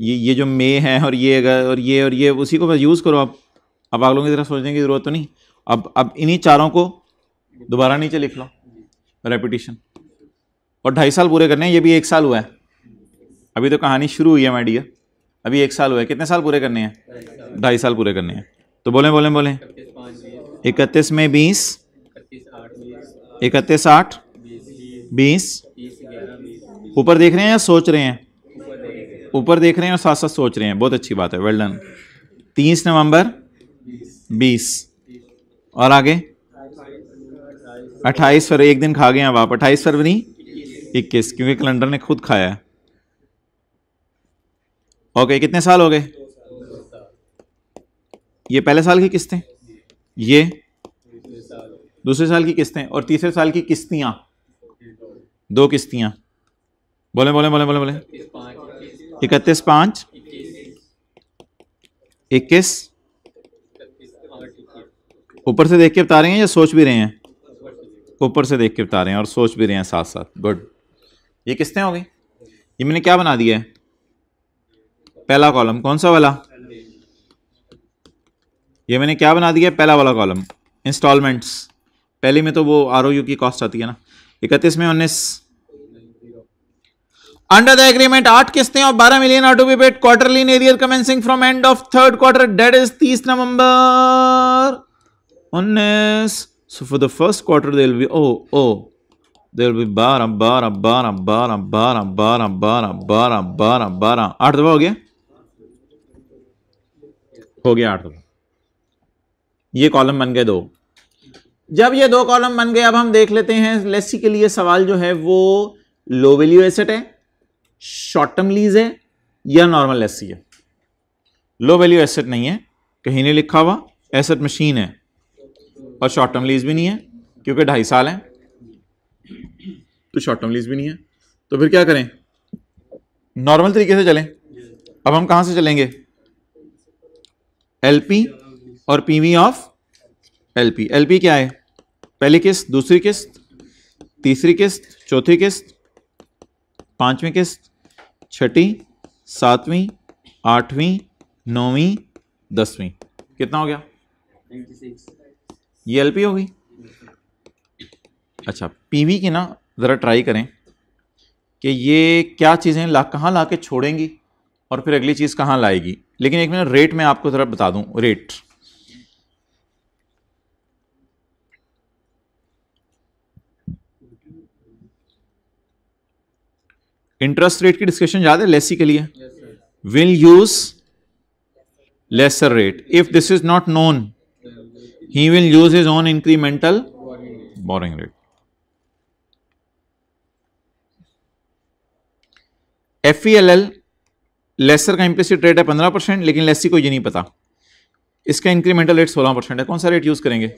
ये ये जो मे हैं और ये अगर और ये और ये उसी को बस यूज़ करो अब अब अगलों की तरह सोचने की ज़रूरत तो नहीं अब अब इन्हीं चारों को दोबारा नीचे लिख लो रेपिटेशन और ढाई साल पूरे करने हैं ये भी एक साल हुआ है अभी तो कहानी शुरू हुई है माय डियर अभी एक साल हुआ है कितने साल पूरे करने हैं ढाई साल पूरे करने हैं तो बोलें बोलें बोलें इकतीस में बीस इकतीस आठ बीस ऊपर देख रहे हैं या सोच रहे हैं ऊपर देख रहे हैं और साथ साथ सोच रहे हैं बहुत अच्छी बात है वेल्डन तीस नवंबर बीस और आगे अट्ठाईस फरवरी एक दिन खा गए अब आप अट्ठाईस फरवरी इक्कीस क्योंकि कैलेंडर ने खुद खाया है ओके कितने साल हो गए ये पहले साल की किस्तें ये दूसरे साल की किस्तें और तीसरे साल की किस्तियां दो किस्तियां बोले बोले बोले बोले बोले इकतीस पाँच इक्कीस ऊपर से देख के बता रहे हैं या सोच भी रहे हैं ऊपर से देख के बता रहे हैं और सोच भी रहे हैं साथ साथ गुड ये किस्तें हो गई ये मैंने क्या बना दिया है पहला कॉलम कौन सा वाला ये मैंने क्या बना दिया पहला वाला कॉलम इंस्टॉलमेंट्स पहले में तो वो आर की कॉस्ट आती है ना इकतीस में उन्नीस अंडर द एग्रीमेंट आठ किस्तें और बारह million are to be paid quarterly in arrear commencing from end of third quarter date is तीस नवंबर उन्नीस so for the first quarter they will be oh, oh बारह बारह बारह बारह बारह बारह बारह बारह बारह बारह आठ दफा हो गया हो गया आठ दफा ये कॉलम बन गए दो जब ये दो कॉलम बन गए अब हम देख लेते हैं लेसी के लिए सवाल जो है वो लो वैल्यू एसेट है शॉर्ट टर्म लीज है या नॉर्मल एस है लो वैल्यू एसेट नहीं है कहीं नहीं लिखा हुआ एसेट मशीन है और शॉर्ट टर्म लीज भी नहीं है क्योंकि ढाई साल है तो शॉर्ट टर्म लीज भी नहीं है तो फिर क्या करें नॉर्मल तरीके से चलें अब हम कहां से चलेंगे एलपी और पीवी ऑफ एलपी एलपी क्या है पहली किस्त दूसरी किस्त तीसरी किस्त चौथी किस्त पांचवी किस्त छठी सातवीं आठवीं नौवीं दसवीं कितना हो गया ये एलपी हो गई अच्छा पीवी की ना ज़रा ट्राई करें कि ये क्या चीज़ें ला कहाँ ला के छोड़ेंगी और फिर अगली चीज़ कहाँ लाएगी लेकिन एक मिनट रेट में आपको ज़रा बता दूँ रेट इंटरेस्ट रेट की डिस्कशन याद है लेसी के लिए will use lessor rate if this is not known he will use his own incremental borrowing rate F E L L lessor का इम्प्लिसिट रेट है पंद्रह परसेंट लेकिन लेसी को ये नहीं पता इसका इंक्रीमेंटल रेट सोलह परसेंट है कौन सा रेट यूज़ करेंगे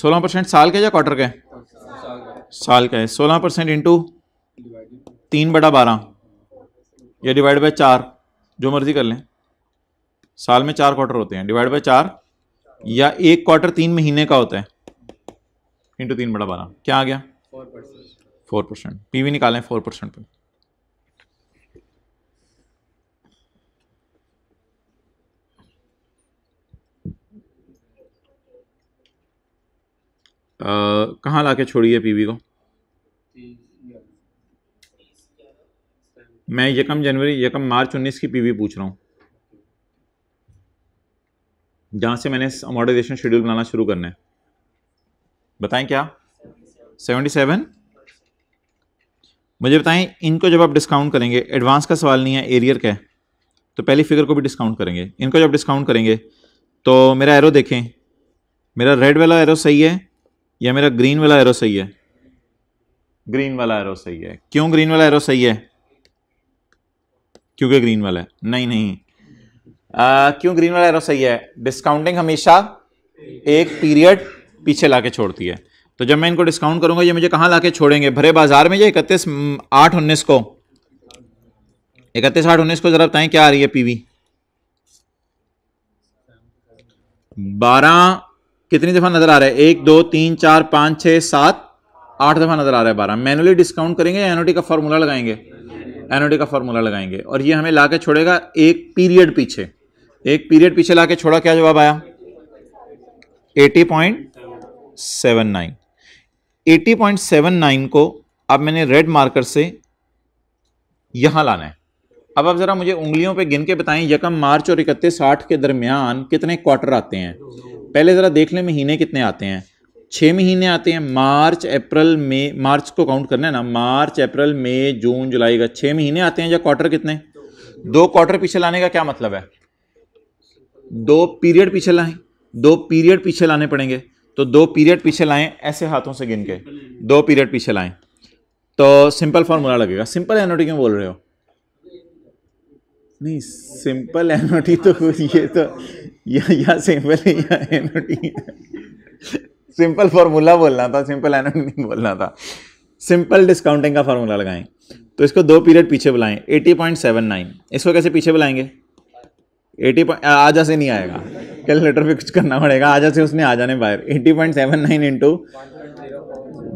सोलह परसेंट साल का या क्वार्टर का है साल का है सोलह परसेंट इंटू तीन बटा बारह या डिवाइड बाय चार जो मर्जी कर लें साल में चार क्वार्टर होते हैं डिवाइड बाय चार या एक क्वार्टर तीन महीने का होता है इंटू तीन बड़ा बारह क्या आ गया फोर परसेंट पी वी निकालें फोर परसेंट पर कहाँ ला के छोड़िए पीवी को मैं यकम जनवरी यकम मार्च उन्नीस की पीवी पूछ रहा हूँ जहाँ से मैंने अमोडाइजेशन शेड्यूल बनाना शुरू करना है बताएं क्या सेवेंटी सेवन मुझे बताएं इनको जब आप डिस्काउंट करेंगे एडवांस का सवाल नहीं है एरियर का है तो पहली फिगर को भी डिस्काउंट करेंगे इनको जब डिस्काउंट करेंगे तो मेरा एरो देखें मेरा रेड वाला एरो सही है या मेरा ग्रीन वाला एरो सही है ग्रीन वाला एरो सही है क्यों ग्रीन वाला एरो सही है क्योंकि ग्रीन वाला है नहीं नहीं आ, क्यों ग्रीन वाला एरो सही है डिस्काउंटिंग हमेशा एक पीरियड पीछे ला के छोड़ती है तो जब मैं इनको डिस्काउंट करूंगा ये मुझे कहाँ ला के छोड़ेंगे भरे बाजार में ये इकतीस आठ उन्नीस को इकतीस आठ उन्नीस को जरा बताएं क्या आ रही है पीवी बारह कितनी दफा नजर आ रहा है एक दो तीन चार पाँच छः सात आठ दफा नजर आ रहा है बारह मैनुअली डिस्काउंट करेंगे या एनओटी का फॉर्मूला लगाएंगे एनओडी का फॉर्मूला लगाएंगे और ये हमें ला के छोड़ेगा एक पीरियड पीछे एक पीरियड पीछे ला के छोड़ा क्या जवाब आया eighty point seven nine eighty point seven nine को अब मैंने रेड मार्कर से यहाँ लाना है अब आप ज़रा मुझे उंगलियों पे गिन के बताएं यकम मार्च और इकतीस साठ के दरमियान कितने क्वार्टर आते हैं पहले ज़रा देख लें महीने कितने आते हैं छः महीने आते हैं मार्च अप्रैल मई मार्च को काउंट करना है ना मार्च अप्रैल मई जून जुलाई का छः महीने आते हैं या क्वार्टर कितने दो क्वार्टर पीछे लाने का क्या मतलब है दो पीरियड पीछे लाएं दो पीरियड पीछे लाने पड़ेंगे तो दो पीरियड पीछे लाएं ऐसे हाथों से गिन के दो पीरियड पीछे लाएं तो सिंपल फॉर्मूला लगेगा सिंपल एनओटी क्यों बोल रहे हो नहीं सिंपल एनओटी तो, *laughs* तो ये तो या, या सिंपल है या एनोटी सिंपल फार्मूला बोलना था सिंपल एनोड नहीं बोलना था सिंपल डिस्काउंटिंग का फार्मूला लगाएं तो इसको दो पीरियड पीछे बुलाएं 80.79 इसको कैसे पीछे बुलाएंगे 80 आज से नहीं आएगा कैलकुलेटर फिक्स करना पड़ेगा आज से उसने आ जाने बाहर 80.79 point seven nine into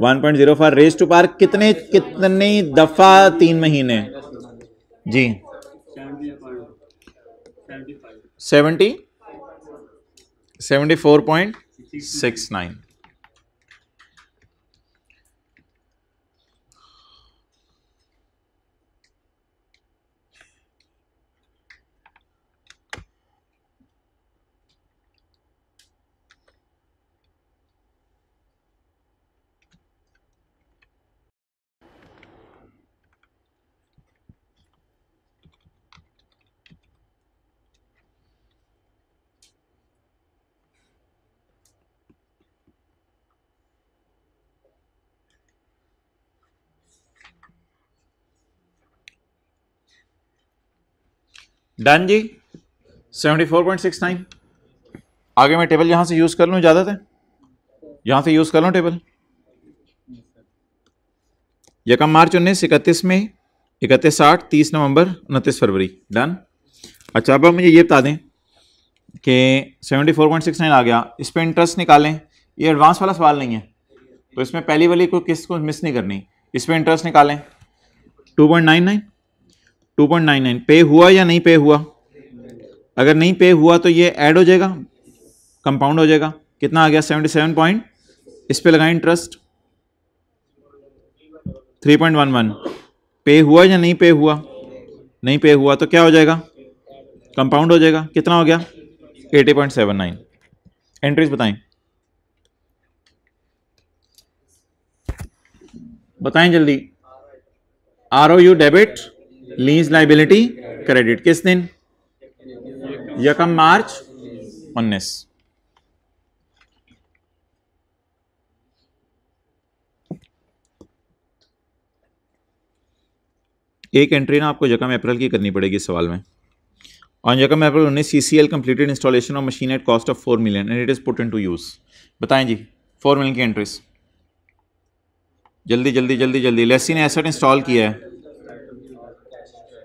one point zero five raise to power कितने कितने दफ़ा तीन महीने जी seventy seventy four point six nine done जी seventy four point six nine आगे मैं टेबल यहाँ से यूज़ कर लूँ ज्यादा है यहाँ से यूज़ कर लूँ टेबल यकम मार्च उन्नीस इकतीस में इकतीस साठ तीस नवंबर उनतीस फरवरी डन अच्छा अब आप मुझे ये बता दें कि seventy four point six nine आ गया इस पर इंटरेस्ट निकालें ये एडवांस वाला सवाल नहीं है तो इसमें पहली वाली कोई किस्त को मिस नहीं करनी इस पर इंटरेस्ट निकालें two point nine nine two point nine nine पे हुआ या नहीं पे हुआ अगर नहीं पे हुआ तो ये ऐड हो जाएगा कंपाउंड हो जाएगा कितना आ गया सेवेंटी सेवन पॉइंट इस पर लगाए interest three point one one पे हुआ या नहीं पे हुआ नहीं पे हुआ तो क्या हो जाएगा कंपाउंड हो जाएगा कितना हो गया eighty point seven nine entries बताएं बताएं जल्दी R O U debit lease liability credit किस दिन यकम मार्च 19 एक एंट्री ना आपको यकम अप्रैल की करनी पड़ेगी सवाल में ऑन यकम अप्रैल उन्नीस C C L completed installation of machine at cost of four million and it is put into use बताएं जी फोर मिलियन की एंट्रीज जल्दी जल्दी जल्दी जल्दी लेसी ने एसेट इंस्टॉल किया है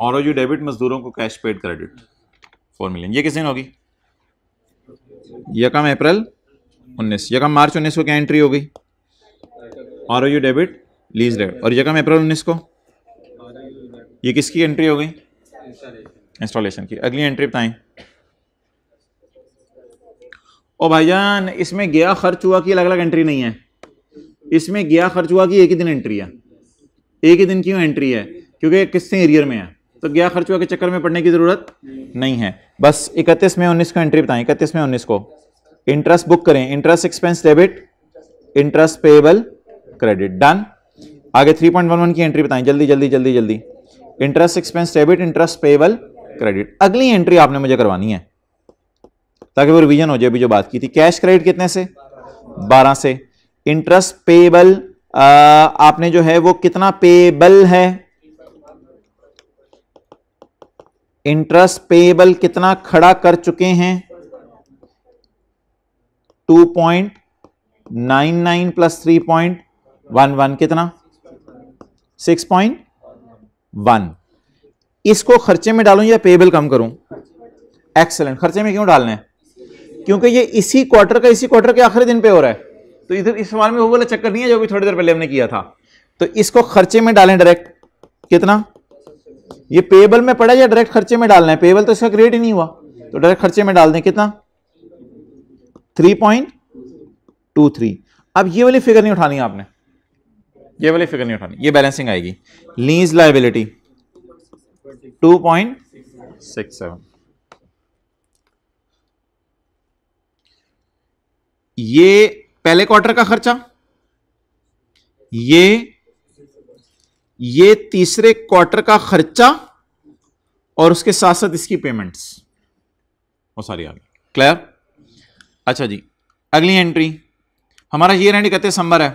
और यू डेबिट मजदूरों को cash paid credit four million ये किस दिन होगी यकम अप्रैल उन्नीस यकम मार्च उन्नीस को क्या एंट्री हो गई और यू डेबिट लीज डेबिट और यकम अप्रैल उन्नीस को ये किसकी एंट्री हो गई इंस्टॉलेशन की अगली एंट्री बताएं ओ भाईजान इसमें गया खर्च हुआ की अलग अलग एंट्री नहीं है इसमें गया खर्च हुआ की एक ही दिन एंट्री है एक ही दिन क्यों एंट्री है क्योंकि किससे एरियर में है तो गया खर्चुआ के चक्कर में पड़ने की ज़रूरत नहीं है बस इकतीस में उन्नीस को एंट्री बताएं इकतीस में उन्नीस को इंटरेस्ट बुक करें interest expense debit interest payable credit done आगे 3.11 की एंट्री बताएं जल्दी जल्दी जल्दी जल्दी interest expense debit interest payable credit अगली एंट्री आपने मुझे करवानी है ताकि वो रिविजन हो जाए अभी जो बात की थी कैश क्रेडिट कितने से बारह से इंटरेस्ट पेबल आपने जो है वो कितना पेएबल है इंटरेस्ट पेएबल कितना खड़ा कर चुके हैं 2.99 प्लस वन कितना 6.1 इसको खर्चे में डालूं या पेएबल कम करूं एक्सेलेंट खर्चे में क्यों डालना है क्योंकि ये इसी क्वार्टर का इसी क्वार्टर के आखिरी दिन पे हो रहा है तो इधर इस सवाल में वो वाला चक्कर नहीं है जो भी थोड़ी देर पहले हमने किया था तो इसको खर्चे में डालें डायरेक्ट कितना ये पेबल में पड़ा या डायरेक्ट खर्चे में डालना है पेबल तो इसका क्रिएट ही नहीं हुआ तो डायरेक्ट खर्चे में डाल दें कितना थ्री पॉइंट टू थ्री अब ये वाली फिगर नहीं उठानी आपने ये वाली फिगर नहीं उठानी ये बैलेंसिंग आएगी lease liability two point six seven ये पहले क्वार्टर का खर्चा ये ये तीसरे क्वार्टर का खर्चा और उसके साथ साथ इसकी पेमेंट्स वो सारी आ गई क्लियर अच्छा जी अगली एंट्री हमारा ये एंड इकतीस संबर है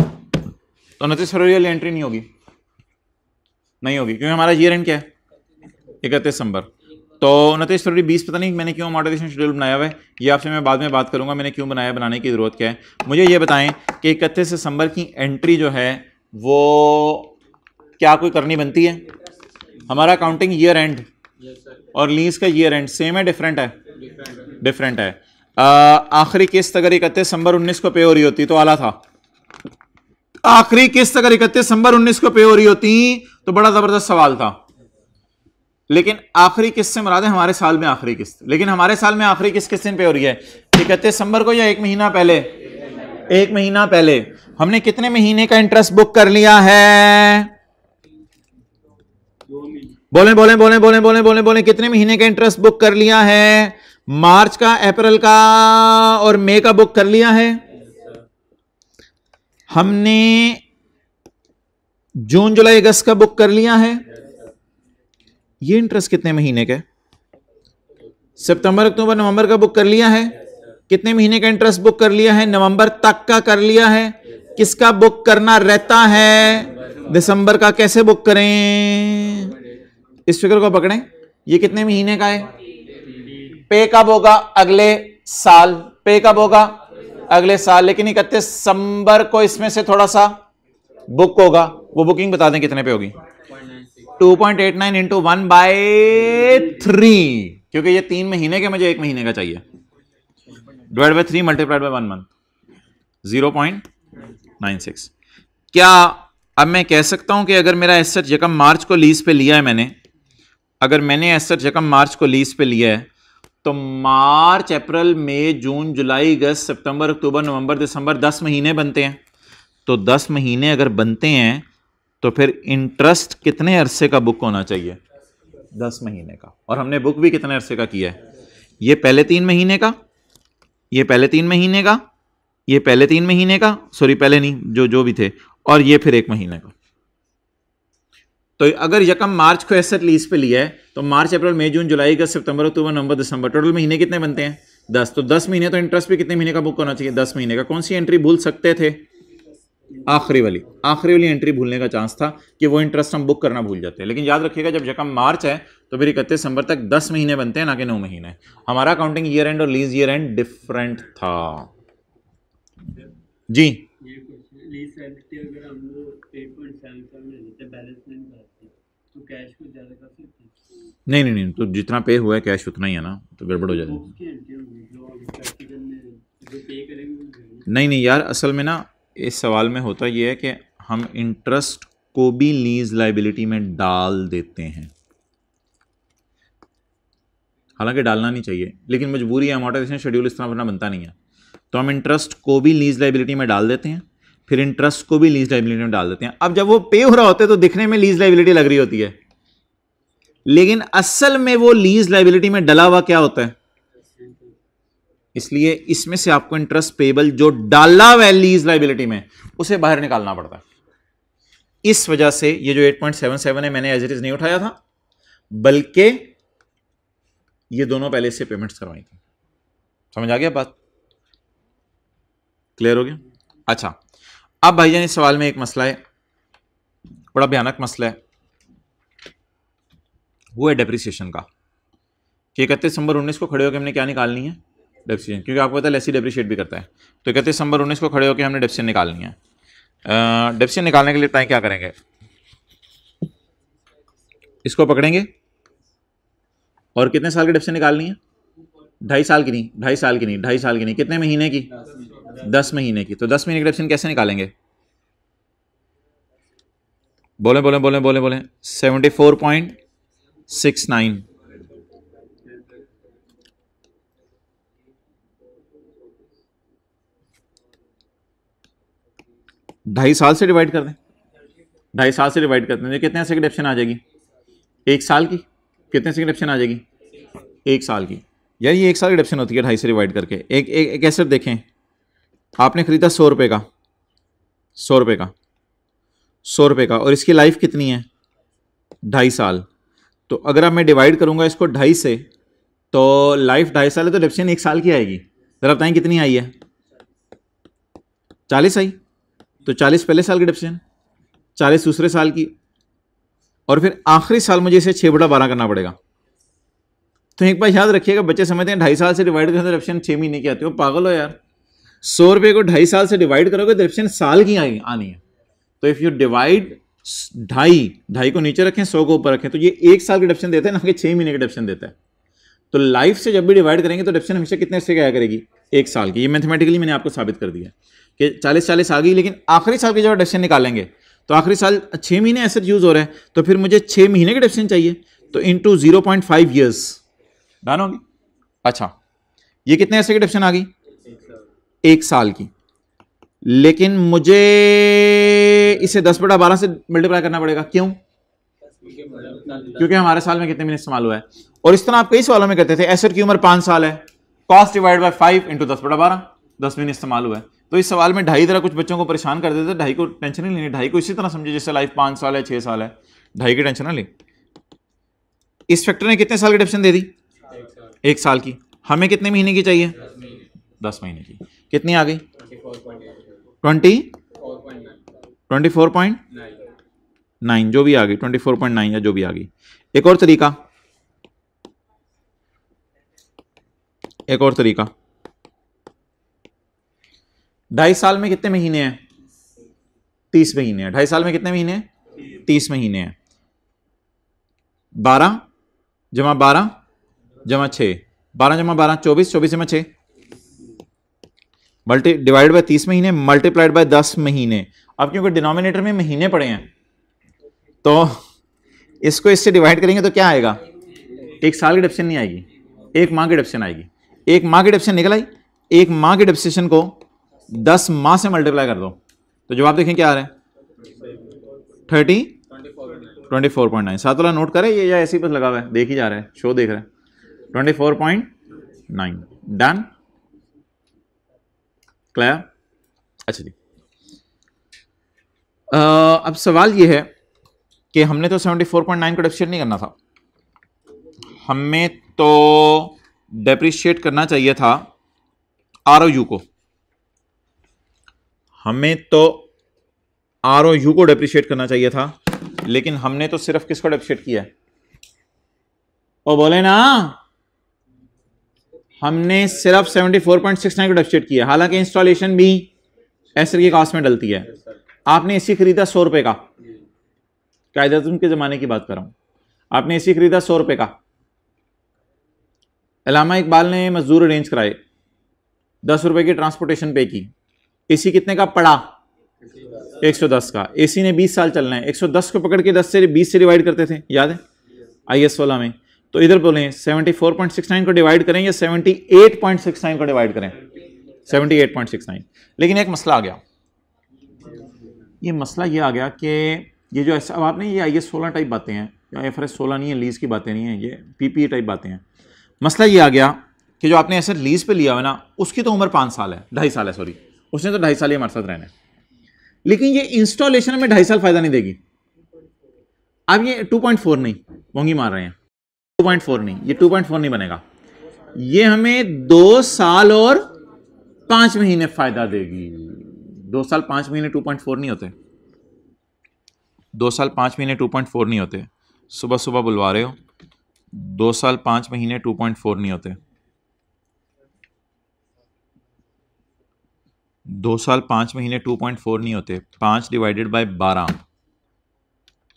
तो उनतीस फरवरी वाली एंट्री नहीं होगी नहीं होगी क्योंकि हमारा ये एंड क्या है इकतीस संबर तो उनतीस फरवरी बीस पता नहीं मैंने क्यों मॉडरेशन शेड्यूल बनाया हुआ है ये आपसे मैं बाद में बात करूंगा मैंने क्यों बनाया बनाने की ज़रूरत क्या है मुझे ये बताएं कि इकतीस दिसंबर की एंट्री जो है वो क्या कोई करनी बनती है हमारा अकाउंटिंग ईयर एंड और लीज का ईयर एंड सेम है डिफरेंट है डिफरेंट है आखिरी किस्त अगर इकतीस दिसंबर उन्नीस को पे हो रही होती तो आला था आखिरी किस्त अगर इकतीस दिसंबर उन्नीस को पे हो रही होती तो बड़ा जबरदस्त सवाल था लेकिन आखिरी किस्त से मुराद है हमारे साल में आखिरी किस्त लेकिन हमारे साल में आखिरी किस्त किस दिन पे हो रही है इकतीस दिसंबर को या एक महीना पहले एक महीना पहले हमने कितने महीने का इंटरेस्ट बुक कर लिया है बोले बोले बोले बोले बोले बोले बोले कितने महीने का इंटरेस्ट बुक कर लिया है मार्च का अप्रैल का और मई का बुक कर लिया है हमने जून जुलाई अगस्त का बुक कर लिया है ये इंटरेस्ट कितने महीने का सितंबर अक्टूबर नवंबर का बुक कर लिया है कितने महीने का इंटरेस्ट बुक कर लिया है नवंबर तक का कर लिया है किसका बुक करना रहता है दिसंबर का कैसे बुक करें इस फिक्र को पकड़ें ये कितने महीने का है पे कब होगा अगले साल पे कब होगा अगले साल लेकिन इकतीस दिसंबर को इसमें से थोड़ा सा बुक होगा वो बुकिंग बता दें कितने पे होगी two point eight nine into one by three क्योंकि ये तीन महीने के मुझे एक महीने का चाहिए divide by three multiplied by one month zero point nine six क्या अब मैं कह सकता हूं कि अगर मेरा एसेट जकम मार्च को लीज पे लिया है मैंने अगर मैंने एसेट जकम मार्च को लीज पे लिया है तो मार्च अप्रैल मई जून जुलाई अगस्त सितंबर अक्टूबर नवंबर दिसंबर दस महीने बनते हैं तो दस महीने अगर बनते हैं तो फिर इंटरेस्ट कितने अरसे का बुक होना चाहिए दस महीने का और हमने बुक भी कितने अरसे का किया है ये पहले तीन महीने का ये पहले तीन महीने का ये पहले तीन महीने का सॉरी पहले नहीं जो जो भी थे और ये फिर एक महीने का तो अगर यकम मार्च को एसेट लीज पे लिया है तो मार्च अप्रैल मई जून जुलाई अगस्त सितंबर अक्टूबर नवंबर दिसंबर टोटल महीने कितने बनते हैं दस तो दस महीने तो इंटरेस्ट भी कितने महीने का बुक होना चाहिए दस महीने का कौन सी एंट्री भूल सकते थे आखिरी वाली आखिरी वाली एंट्री भूलने का चांस था कि वो इंटरेस्ट हम बुक करना भूल जाते हैं लेकिन याद रखिएगा जब जकम मार्च है तो फिर इकतीस दिसंबर तक दस महीने बनते हैं ना कि नौ महीने हमारा अकाउंटिंग ईयर एंड और लीज ईयर एंड डिफरेंट था जी तो नहीं नहीं नहीं तो जितना पे हुआ है कैश उतना ही है ना तो गड़बड़ हो जाएगी नहीं नहीं यार असल में ना इस सवाल में होता यह है कि हम इंटरेस्ट को भी लीज लाइबिलिटी में डाल देते हैं हालांकि डालना नहीं चाहिए लेकिन मजबूरी है अमोटाइजेशन शेड्यूल इस तरह बना बनता नहीं है तो हम इंटरेस्ट को भी लीज लाइबिलिटी में डाल देते हैं फिर इंटरेस्ट को भी लीज लाइबिलिटी में डाल देते हैं अब जब वो पे हो रहा होता है तो दिखने में लीज लाइबिलिटी लग रही होती है लेकिन असल में वो लीज लाइबिलिटी में डला हुआ क्या होता है इसलिए इसमें से आपको इंटरेस्ट पेबल जो डाला हुआ लीज लाइबिलिटी में उसे बाहर निकालना पड़ता है इस वजह से ये जो 8.77 है मैंने एज इट इज नहीं उठाया था बल्कि ये दोनों पहले से पेमेंट्स करवाई थी समझ आ गया बात क्लियर हो गया अच्छा अब भाईजान इस सवाल में एक मसला है बड़ा भयानक मसला है वो है डेप्रिसिएशन का कि इकतीस दिसंबर उन्नीस को खड़े होकर हमने क्या निकालनी है डेप्सीशन क्योंकि आपको पता है लेसी डेप्रीशिएट भी करता है तो हैं सितंबर उन्नीस को खड़े होकर हमने डेप्सीशन निकालनी है डेप्सीशन निकालने के लिए ट्राई क्या करेंगे इसको पकड़ेंगे और कितने साल की डेप्सीशन निकालनी है ढाई साल की नहीं ढाई साल की नहीं ढाई साल की नहीं कितने महीने की दस महीने की तो दस महीने की डेप्सीशन कैसे निकालेंगे बोले बोले बोले बोले बोले seventy four point six nine ढाई साल से डिवाइड कर दें ढाई साल से डिवाइड कर दें तो कितने सेकंड ऑप्शन आ जाएगी एक साल की कितने सेकंड ऑप्शन आ जाएगी एक साल की यार ये एक साल की होती है ढाई से डिवाइड करके एक एक, कैसे देखें आपने ख़रीदा सौ रुपये का सौ रुपये का सौ रुपये का और इसकी लाइफ कितनी है ढाई साल तो अगर आप मैं डिवाइड करूँगा इसको ढाई से तो लाइफ ढाई साल है तो डिप्शन एक साल की आएगी ज़रा बताएं कितनी आई है चालीस आई तो चालीस पहले साल की डिप्शन चालीस दूसरे साल की और फिर आखिरी साल मुझे इसे छः बटा बारह करना पड़ेगा तो एक बार याद रखिएगा बच्चे समझते हैं ढाई साल से डिवाइड करते डिप्शन छः महीने की आती हो पागल हो यार सौ रुपये को ढाई साल से डिवाइड करोगे तो डिप्शन साल की आई आनी है तो इफ़ यू डिवाइड ढाई ढाई को नीचे रखें सौ को ऊपर रखें तो ये एक साल की डिप्शन देता है ना कि छः महीने का डिप्शन देता है तो लाइफ से जब भी डिवाइड करेंगे तो डिप्शन हमेशा कितने से क्या करेगी एक साल की ये मैथमेटिकली मैंने आपको साबित कर दिया कि चालीस चालीस आ गई लेकिन आखिरी साल की जब डेफिशन निकालेंगे तो आखिरी साल छः महीने एसेट यूज़ हो रहा है तो फिर मुझे छः महीने की डेफिशन चाहिए तो into zero point five years done होगी अच्छा ये कितने ऐसे की डेफिशन आ गई एक साल की लेकिन मुझे इसे दस बटा बारह से मल्टीप्लाई करना पड़ेगा क्यों क्योंकि हमारे साल में कितने महीने इस्तेमाल हुआ है और इस तरह आप कई सवालों में करते थे एसेट की उम्र पांच साल है cost divide by five into दस बटा बारह दस महीने इस्तेमाल हुआ है तो इस सवाल में ढाई तरह कुछ बच्चों को परेशान कर देते ढाई को टेंशन नहीं लेनी ढाई को इसी तरह समझे जैसे लाइफ पाँच साल है छः साल है ढाई की टेंशन ना ले इस फैक्टर ने कितने साल की टेंशन दे दी एक साल की हमें कितने महीने की चाहिए दस महीने की कितनी आ गई twenty twenty four point nine जो भी आ गई ट्वेंटी फोर पॉइंट नाइन या जो भी आ गई एक और तरीका एक और तरीका ढाई साल में कितने महीने हैं तीस महीने हैं ढाई साल में कितने महीने हैं तीस महीने हैं बारह जमा बारह जमा छः बारह जमा बारह चौबीस चौबीस जमा छः मल्टी डिवाइड बाय तीस महीने मल्टीप्लाइड बाय दस महीने अब क्योंकि डिनोमिनेटर में महीने पड़े हैं तो इसको इससे डिवाइड करेंगे तो क्या आएगा एक साल की डिप्शन नहीं आएगी एक माह की डिप्शन आएगी एक माह की डिप्शन निकल आई एक माह के डिप्शन को दस माह से मल्टीप्लाई कर दो तो जवाब देखें क्या आ रहा है thirty twenty four point nine सात वाला नोट करें ये या ऐसी बस लगा हुआ है देख ही जा रहे हैं शो देख रहे हैं twenty four point nine done clear अच्छा जी अब सवाल ये है कि हमने तो 74.9 को डेप्रिशिएट नहीं करना था हमें तो डेप्रिशिएट करना चाहिए था आर को हमें तो आर ओ यू को डेप्रिशिएट करना चाहिए था लेकिन हमने तो सिर्फ किसको डेप्रिशिएट किया है ओ बोले ना हमने सिर्फ 74.69 को डेप्रिशिएट किया हालांकि इंस्टॉलेशन भी एसर की कास्ट में डलती है आपने एसी खरीदा सौ रुपए का तुम के ज़माने की बात कर रहा हूँ आपने एसी खरीदा सौ रुपए का अलामा इकबाल ने मजदूर अरेंज कराए दस रुपए की ट्रांसपोर्टेशन पे की एसी कितने का पड़ा 110 का एसी ने 20 साल चलना है 110 को पकड़ के 10 से 20 से डिवाइड करते थे याद है आई एस वाला में तो इधर बोले 74.69 को डिवाइड करें या 78.69 को डिवाइड करें 78.69 लेकिन एक मसला आ गया ये मसला ये आ गया कि ये जो अब आपने ये आई एस सोलह टाइप बातें हैं या एफ आर एस सोलह नहीं है लीज की बातें नहीं है ये पी पी टाइप बातें हैं मसला ये आ गया कि जो आपने ऐसे लीज पे लिया हुआ ना उसकी तो उम्र पाँच साल है ढाई साल है सॉरी उसने तो ढाई साल ही हमारे साथ रहना है लेकिन ये इंस्टॉलेशन में ढाई साल फायदा नहीं देगी अब ये 2.4 नहीं वोंगी मार रहे हैं 2.4 नहीं ये 2.4 नहीं बनेगा ये हमें दो साल और पांच महीने फायदा देगी दो साल पांच महीने 2.4 नहीं होते दो साल पांच महीने 2.4 नहीं होते सुबह सुबह बुलवा रहे हो दो साल पांच महीने 2.4 नहीं होते दो साल पाँच महीने टू पॉइंट फोर नहीं होते पाँच डिवाइडेड बाय बारह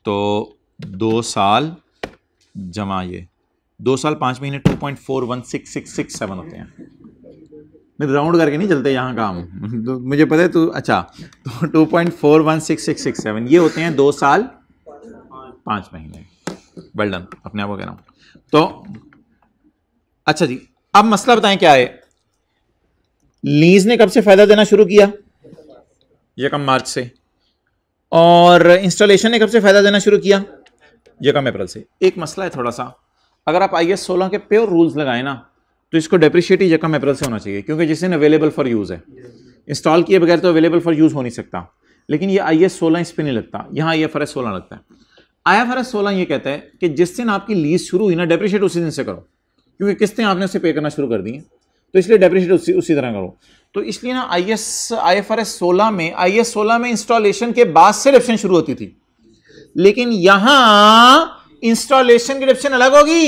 तो दो साल जमा ये दो साल पाँच महीने two point four one six six six seven होते हैं नहीं राउंड करके नहीं चलते यहाँ काम तो मुझे पता है तो अच्छा तो two point four one six six six seven ये होते हैं दो साल पाँच महीने वेल डन अपने आप को कह रहा हूँ तो अच्छा जी अब मसला बताएं क्या है लीज ने कब से फ़ायदा देना शुरू किया यकम मार्च से और इंस्टॉलेशन ने कब से फ़ायदा देना शुरू किया यकम अप्रैल से एक मसला है थोड़ा सा अगर आप आई एस सोलह के प्योर रूल्स लगाएं ना तो इसको डेप्रिशिएट ही यकम अप्रैल से होना चाहिए क्योंकि जिस दिन अवेलेबल फॉर यूज़ है इंस्टॉल किए बगैर तो अवेलेबल फॉर यूज़ हो नहीं सकता लेकिन ये आई एस सोलह इस पर नहीं लगता यहाँ आई एफ आर एस सोलह लगता है आई एफ आर एस सोलह ये कहता है कि जिस दिन आपकी लीज शुरू हुई ना डेप्रिशिएट उसी दिन से करो क्योंकि किस्तें आपने उसे पे करना शुरू कर दी हैं तो इसलिए डेप्रिशिएट उसी उसी तरह करो तो इसलिए ना I S I F R S सोलह में आई एस सोलह में इंस्टॉलेशन के बाद से डिप्शन शुरू होती थी लेकिन यहां इंस्टॉलेशन की डिप्शन अलग होगी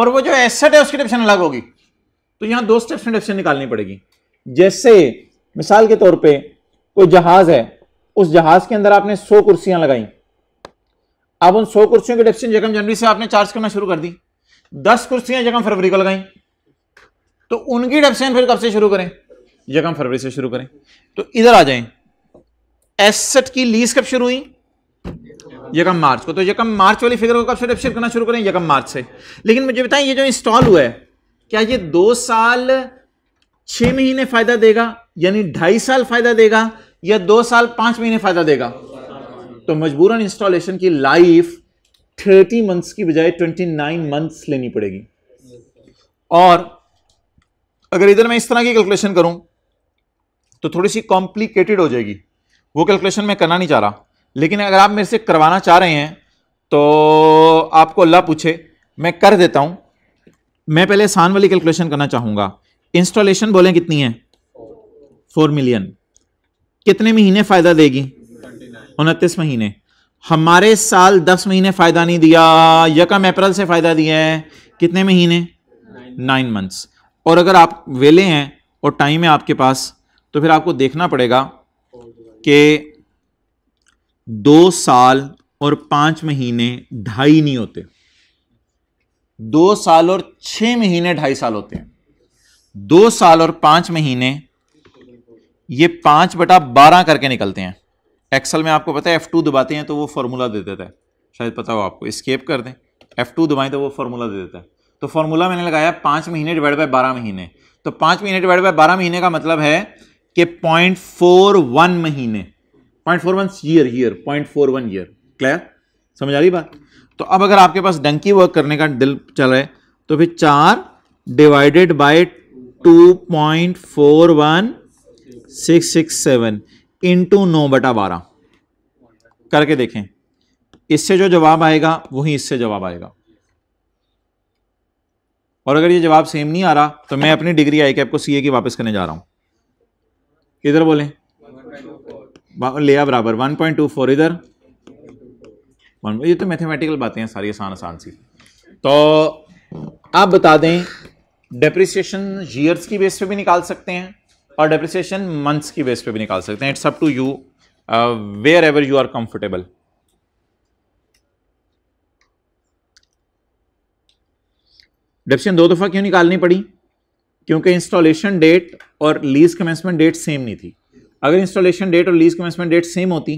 और वो जो एसेट है उसकी डिप्शन अलग होगी तो यहां दो स्टेप्स में डिप्शन निकालनी पड़ेगी जैसे मिसाल के तौर पे कोई जहाज है उस जहाज के अंदर आपने सौ कुर्सियां लगाई अब उन सौ कुर्सियों की डिप्शन जगह जनवरी से आपने चार्ज करना शुरू कर दी दस कुर्सियां जगह फरवरी को लगाई तो उनकी डेप्सन फिर कब से शुरू करें यकम फरवरी से शुरू करें तो इधर आ जाएं एसेट की लीज कब शुरू हुई यकम मार्च को तो यकम मार्च वाली फिगर को कब से डेप्शन करना शुरू करें यकम मार्च से लेकिन मुझे बताएं ये जो इंस्टॉल हुआ है क्या ये दो साल छह महीने फायदा देगा यानी ढाई साल फायदा देगा या दो साल पांच महीने फायदा देगा तो मजबूरन इंस्टॉलेशन की लाइफ थर्टी मंथ्स की बजाय ट्वेंटी नाइन मंथ्स लेनी पड़ेगी और अगर इधर मैं इस तरह की कैलकुलेशन करूं तो थोड़ी सी कॉम्प्लिकेटेड हो जाएगी वो कैलकुलेशन मैं करना नहीं चाह रहा लेकिन अगर आप मेरे से करवाना चाह रहे हैं तो आपको अल्लाह पूछे मैं कर देता हूं मैं पहले आसान वाली कैलकुलेशन करना चाहूंगा इंस्टॉलेशन बोलें कितनी है फोर मिलियन कितने महीने फायदा देगी उनतीस महीने हमारे साल दस महीने फायदा नहीं दिया यकम अप्रैल से फायदा दिया है कितने महीने नाइन मंथ्स और अगर आप वेले हैं और टाइम है आपके पास तो फिर आपको देखना पड़ेगा कि दो साल और पांच महीने ढाई नहीं होते दो साल और छह महीने ढाई साल होते हैं दो साल और पांच महीने ये पांच बटा बारह करके निकलते हैं एक्सल में आपको पता है एफ टू दबाते हैं तो वो फॉर्मूला दे देता है शायद पता हो आपको स्केप कर दें एफ टू दबाएं तो वो फॉर्मूला दे देता है तो फॉर्मूला मैंने लगाया पाँच महीने डिवाइड बाय बारह महीने तो पाँच महीने डिवाइड बाय बारह महीने का मतलब है कि पॉइंट फोर वन महीने point four one year year point four one year clear समझ आ रही बात तो अब अगर आपके पास डंकी वर्क करने का दिल चल रहा है तो फिर चार divided by two point four one six six seven into नौ बटा बारह करके देखें इससे जो जवाब आएगा वही इससे जवाब आएगा और अगर ये जवाब सेम नहीं आ रहा तो मैं अपनी डिग्री आई कैप को सी की वापस करने जा रहा हूँ इधर बोले लिया बराबर वन पॉइंट टू फोर इधर ये तो मैथमेटिकल बातें हैं सारी आसान आसान सी तो आप बता दें डेप्रिसिएशन ईयर्स की बेस पे भी निकाल सकते हैं और डेप्रिसिएशन मंथ्स की बेस पे भी निकाल सकते हैं it's up to you wherever you are comfortable depreciation दो दफ़ा क्यों निकालनी पड़ी क्योंकि इंस्टॉलेशन डेट और लीज कमेंसमेंट डेट सेम नहीं थी अगर इंस्टॉलेशन डेट और लीज कमेंसमेंट डेट सेम होती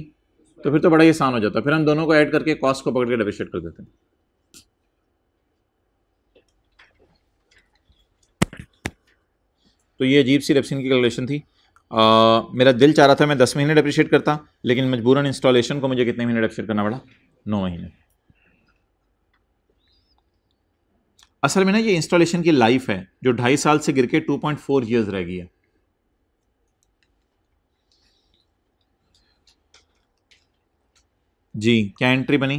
तो फिर तो बड़ा आसान हो जाता फिर हम दोनों को ऐड करके कॉस्ट को पकड़ के डेप्रिशिएट कर देते हैं तो ये अजीब सी डेप्सिन की कैलकुलेशन थी आ, मेरा दिल चाह रहा था मैं दस महीने डेप्रिशिएट करता लेकिन मजबूरन इंस्टॉलेशन को मुझे कितने महीने डेप्रिशिएट करना पड़ा नौ महीने असल में ना ये इंस्टॉलेशन की लाइफ है जो ढाई साल से गिर के टू पॉइंट फोर ईयर्स रह गई है जी क्या एंट्री बनी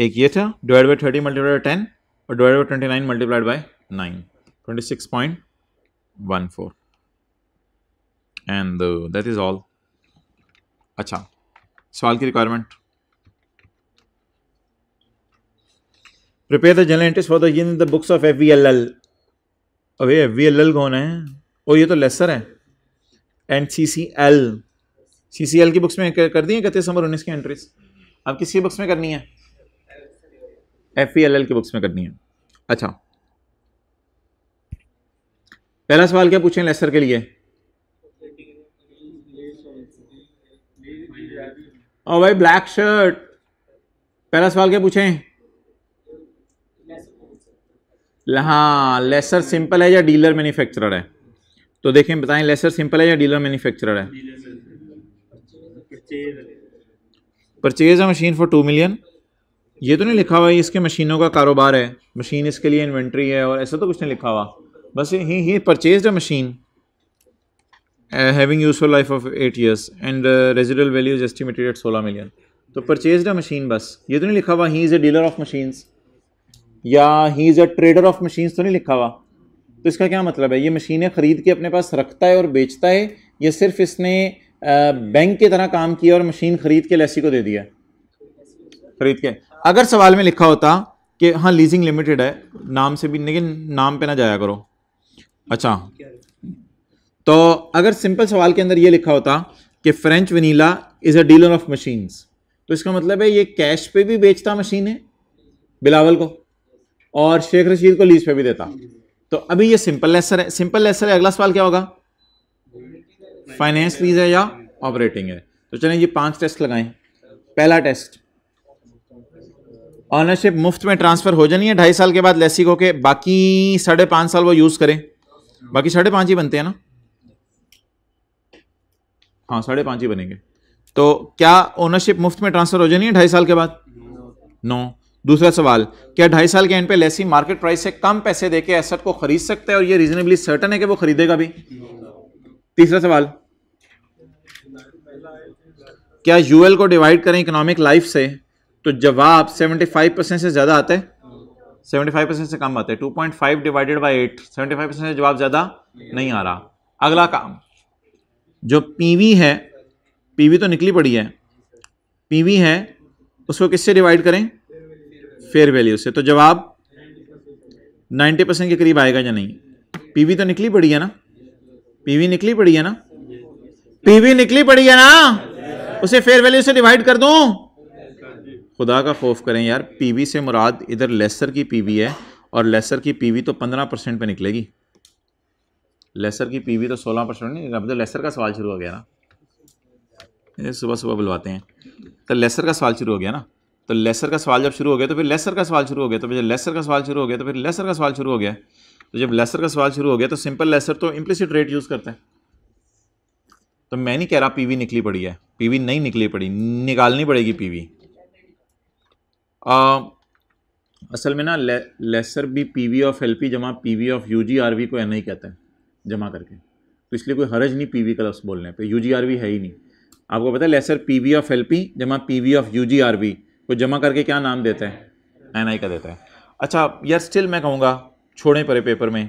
एक ये था divide by thirty multiplied by ten और divide by twenty nine multiplied by nine twenty six point one four and that is all अच्छा सवाल की requirement prepare in the books of F V L L books F V L L कौन है और ये तो lessor है N C C L C C L की बुक्स में कर दी है इकतीस नंबर उन्नीस की एंट्रीज आप किसकी बुक्स में करनी है एफ वी एल एल की बुक्स में करनी है अच्छा पहला सवाल क्या पूछें लेसर के लिए और भाई ब्लैक शर्ट पहला सवाल क्या पूछें हाँ लेसर सिंपल है या डीलर मैन्युफैक्चरर है तो देखें बताएं लेसर सिंपल है या डीलर मैन्युफैक्चरर है परचेज है मशीन फॉर टू मिलियन ये तो नहीं लिखा हुआ इसके मशीनों का कारोबार है मशीन इसके लिए इन्वेंट्री है और ऐसा तो कुछ नहीं लिखा हुआ बस ही ही परचेज है machine having use for life of eight years and residual value is estimated at सोलह मिलियन तो परचेज है मशीन बस ये तो नहीं लिखा हुआ he is a dealer of machines या he is a trader of machines तो नहीं लिखा हुआ तो इसका क्या मतलब है ये मशीनें ख़रीद के अपने पास रखता है और बेचता है या सिर्फ इसने बैंक की तरह काम किया और मशीन ख़रीद के लेसी को दे दिया ख़रीद के अगर सवाल में लिखा होता कि हाँ लीजिंग लिमिटेड है नाम से भी लेकिन नाम पे ना जाया करो अच्छा तो अगर सिंपल सवाल के अंदर ये लिखा होता कि French vanilla is a dealer of machines तो इसका मतलब है ये कैश पे भी बेचता मशीन है बिलावल को और शेख रशीद को लीज पे भी देता तो अभी ये सिंपल लेसर है सिंपल लेसर है अगला सवाल क्या होगा फाइनेंस लीज है या ऑपरेटिंग है तो चले ये पांच टेस्ट लगाएं पहला टेस्ट ऑनरशिप मुफ्त में ट्रांसफर हो जानी है ढाई साल के बाद लेसी को के बाकी साढ़े पांच साल वो यूज करें बाकी साढ़े पांच ही बनते हैं ना हाँ साढ़े पांच ही बनेंगे तो क्या ओनरशिप मुफ्त में ट्रांसफर हो जानी है ढाई साल के बाद नो no. दूसरा सवाल क्या ढाई साल के एंड पे लेसी मार्केट प्राइस से कम पैसे देके एसेट को खरीद सकते हैं और ये रीजनेबली सर्टन है कि वो खरीदेगा भी तीसरा सवाल क्या यूएल को डिवाइड करें इकोनॉमिक लाइफ से तो जवाब 75 परसेंट से ज़्यादा आता है 75 परसेंट से कम two point five divided by eight seventy percent से जवाब ज़्यादा नहीं आ रहा अगला काम जो पीवी है पीवी तो निकली पड़ी है पीवी है उसको किससे डिवाइड करें फेयर वैल्यू से तो जवाब 90 परसेंट के करीब आएगा या नहीं पीवी तो निकली पड़ी है ना पीवी निकली पड़ी है ना पीवी निकली पड़ी है ना उसे फेयर वैल्यू से डिवाइड कर दूं खुदा का खौफ करें यार पीवी से मुराद इधर लेसर की पीवी है और लेसर की पीवी तो पंद्रह परसेंट पर निकलेगी लेसर की पीवी तो सोलह परसेंट नहीं अब मतलब तो लेसर का सवाल शुरू हो गया ना सुबह सुबह बुलवाते हैं तो लेसर का सवाल शुरू हो गया ना तो लेसर का सवाल जब शुरू हो गया तो फिर लेसर का सवाल शुरू हो गया तो फिर लेसर का सवाल शुरू हो गया तो फिर लेसर का सवाल शुरू हो गया तो जब लेसर का सवाल शुरू हो गया तो सिंपल लेसर तो इम्प्लिसिट रेट यूज़ करते हैं तो मैं नहीं कह रहा पीवी निकली पड़ी है पीवी नहीं निकली पड़ी निकालनी पड़ेगी पीवी आ, असल में ना ले, लेसर भी पीवी ऑफ एलपी जमा पीवी ऑफ यूजीआरवी आरवी को एनआई कहते हैं जमा करके तो इसलिए कोई हरज नहीं पीवी का लफ्ज़ बोलने पे यूजीआरवी है ही नहीं आपको पता है लेसर पीवी ऑफ एलपी जमा पीवी ऑफ यूजीआरवी आरवी को जमा करके क्या नाम देते हैं एन आई का देता है अच्छा यार स्टिल मैं कहूँगा छोड़ें परे पेपर में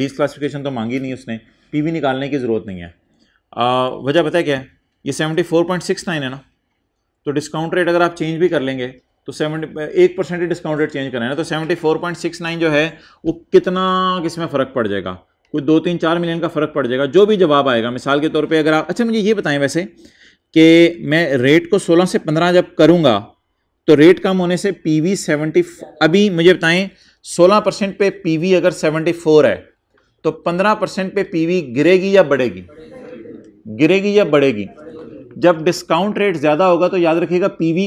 लीज क्लासिफिकेशन तो मांगी नहीं उसने वी निकालने की ज़रूरत नहीं है वजह पता है क्या है ये seventy four point six nine है ना तो डिस्काउंट रेट अगर आप चेंज भी कर लेंगे तो सेवेंटी एक परसेंट डिस्काउंट रेट चेंज करना है ना तो seventy four point six nine जो है वो कितना किसमें फ़र्क पड़ जाएगा कोई दो तीन चार मिलियन का फ़र्क पड़ जाएगा जो भी जवाब आएगा मिसाल के तौर पे अगर आप अच्छा मुझे ये बताएं वैसे कि मैं रेट को सोलह से पंद्रह जब करूँगा तो रेट कम होने से पीवी 70 अभी मुझे बताएं 16 परसेंट पे पीवी अगर 74 है तो 15 परसेंट पे पीवी गिरेगी या बढ़ेगी गिरेगी या बढ़ेगी जब डिस्काउंट रेट ज़्यादा होगा तो याद रखिएगा पीवी